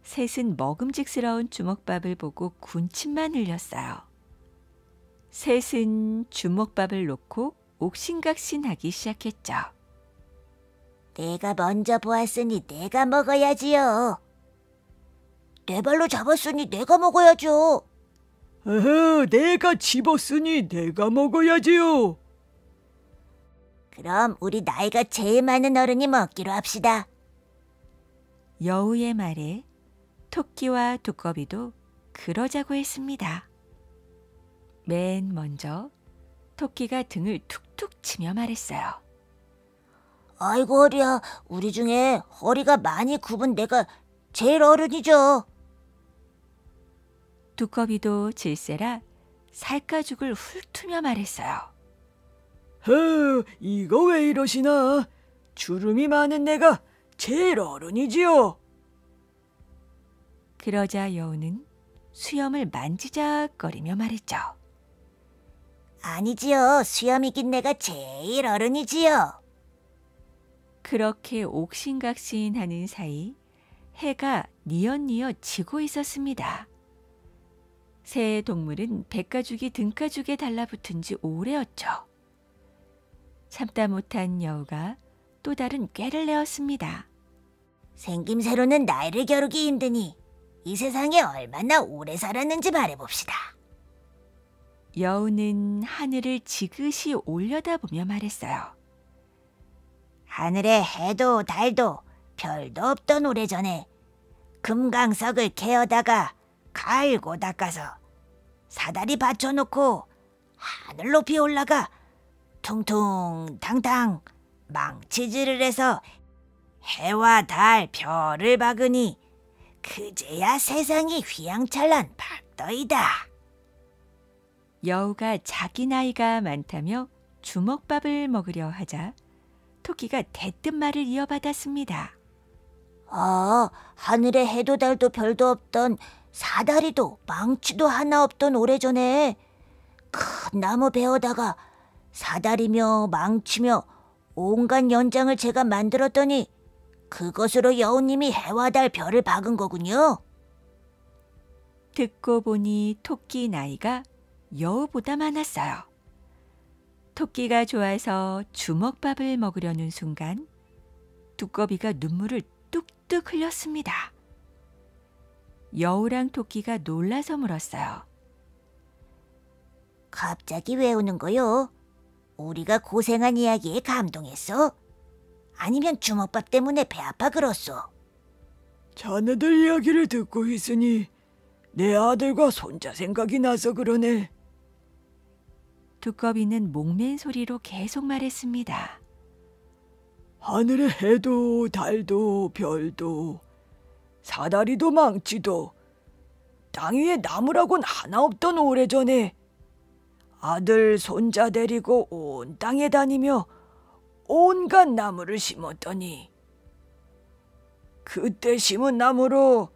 셋은 먹음직스러운 주먹밥을 보고 군침만 흘렸어요. 셋은 주먹밥을 놓고 옥신각신하기 시작했죠. 내가 먼저 보았으니 내가 먹어야지요. 내 발로 잡았으니 내가 먹어야죠. 어허, 내가 집었으니 내가 먹어야지요. 그럼 우리 나이가 제일 많은 어른이 먹기로 합시다. 여우의 말에 토끼와 두꺼비도 그러자고 했습니다. 맨 먼저 토끼가 등을 툭툭 치며 말했어요. 아이고 어리야 우리 중에 허리가 많이 굽은 내가 제일 어른이죠. 두꺼비도 질세라 살가죽을 훑으며 말했어요. 허, 이거 왜 이러시나? 주름이 많은 내가 제일 어른이지요. 그러자 여우는 수염을 만지작거리며 말했죠. 아니지요. 수염이긴 내가 제일 어른이지요. 그렇게 옥신각신하는 사이 해가 니엇니엇 지고 있었습니다. 새 동물은 백가죽이 등가죽에 달라붙은 지 오래였죠. 참다 못한 여우가 또 다른 꾀를 내었습니다. 생김새로는 나이를 겨루기 힘드니 이 세상에 얼마나 오래 살았는지 말해봅시다. 여우는 하늘을 지그시 올려다보며 말했어요. 하늘에 해도 달도 별도 없던 오래전에 금강석을 캐어다가 갈고 닦아서 사다리 받쳐놓고 하늘 높이 올라가 퉁퉁 당당 망치질을 해서 해와 달 별을 박으니 그제야 세상이 휘황찬란 박더이다 여우가 자기 나이가 많다며 주먹밥을 먹으려 하자 토끼가 대뜸 말을 이어받았습니다. 아, 하늘에 해도 달도 별도 없던 사다리도 망치도 하나 없던 오래전에 큰 나무 베어다가 사다리며 망치며 온갖 연장을 제가 만들었더니 그것으로 여우님이 해와 달 별을 박은 거군요. 듣고 보니 토끼 나이가 여우보다 많았어요. 토끼가 좋아서 주먹밥을 먹으려는 순간 두꺼비가 눈물을 뚝뚝 흘렸습니다. 여우랑 토끼가 놀라서 물었어요. 갑자기 왜 우는 거요? 우리가 고생한 이야기에 감동했어? 아니면 주먹밥 때문에 배 아파 그렇소? 자네들 이야기를 듣고 있으니 내 아들과 손자 생각이 나서 그러네. 두꺼비는 목맨 소리로 계속 말했습니다. 하늘의 해도 달도 별도 사다리도 망치도 땅 위에 나무라곤 하나 없던 오래전에 아들 손자 데리고 온 땅에 다니며 온갖 나무를 심었더니 그때 심은 나무로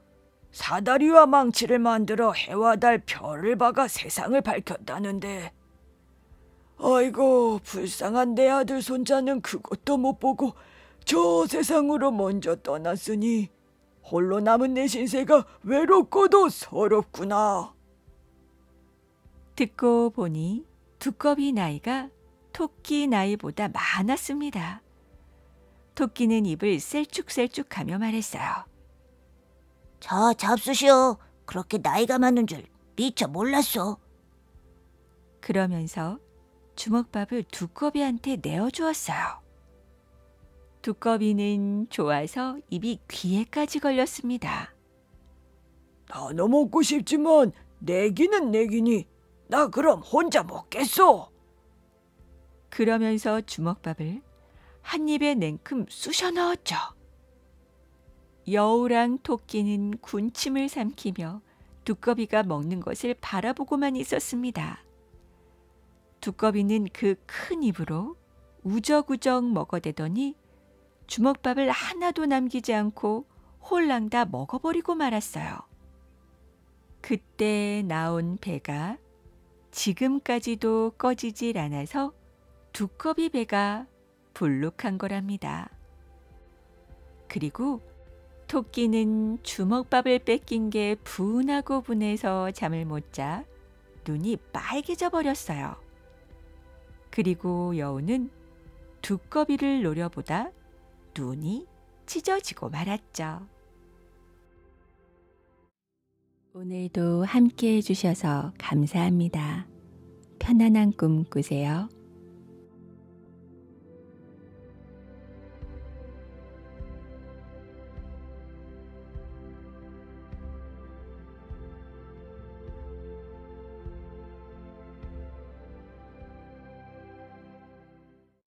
사다리와 망치를 만들어 해와 달 별을 박아 세상을 밝혔다는데 아이고 불쌍한 내 아들 손자는 그것도 못 보고 저 세상으로 먼저 떠났으니 홀로 남은 내 신세가 외롭고도 서럽구나. 듣고 보니 두꺼비 나이가 토끼 나이보다 많았습니다. 토끼는 입을 셀쭉셀쭉하며 말했어요. 저 잡수시오. 그렇게 나이가 많은 줄 미처 몰랐소. 그러면서 주먹밥을 두꺼비한테 내어주었어요. 두꺼비는 좋아서 입이 귀에까지 걸렸습니다. 나눠 먹고 싶지만 내기는 내기니 나 그럼 혼자 먹겠소. 그러면서 주먹밥을 한 입에 냉큼 쑤셔 넣었죠. 여우랑 토끼는 군침을 삼키며 두꺼비가 먹는 것을 바라보고만 있었습니다. 두꺼비는 그 큰 입으로 우적우적 먹어대더니 주먹밥을 하나도 남기지 않고 홀랑 다 먹어버리고 말았어요. 그때 나온 배가 지금까지도 꺼지질 않아서 두꺼비 배가 불룩한 거랍니다. 그리고 토끼는 주먹밥을 뺏긴 게 분하고 분해서 잠을 못 자 눈이 빨개져 버렸어요. 그리고 여우는 두꺼비를 노려보다 눈이 찢어지고 말았죠. 오늘도 함께 해주셔서 감사합니다. 편안한 꿈 꾸세요.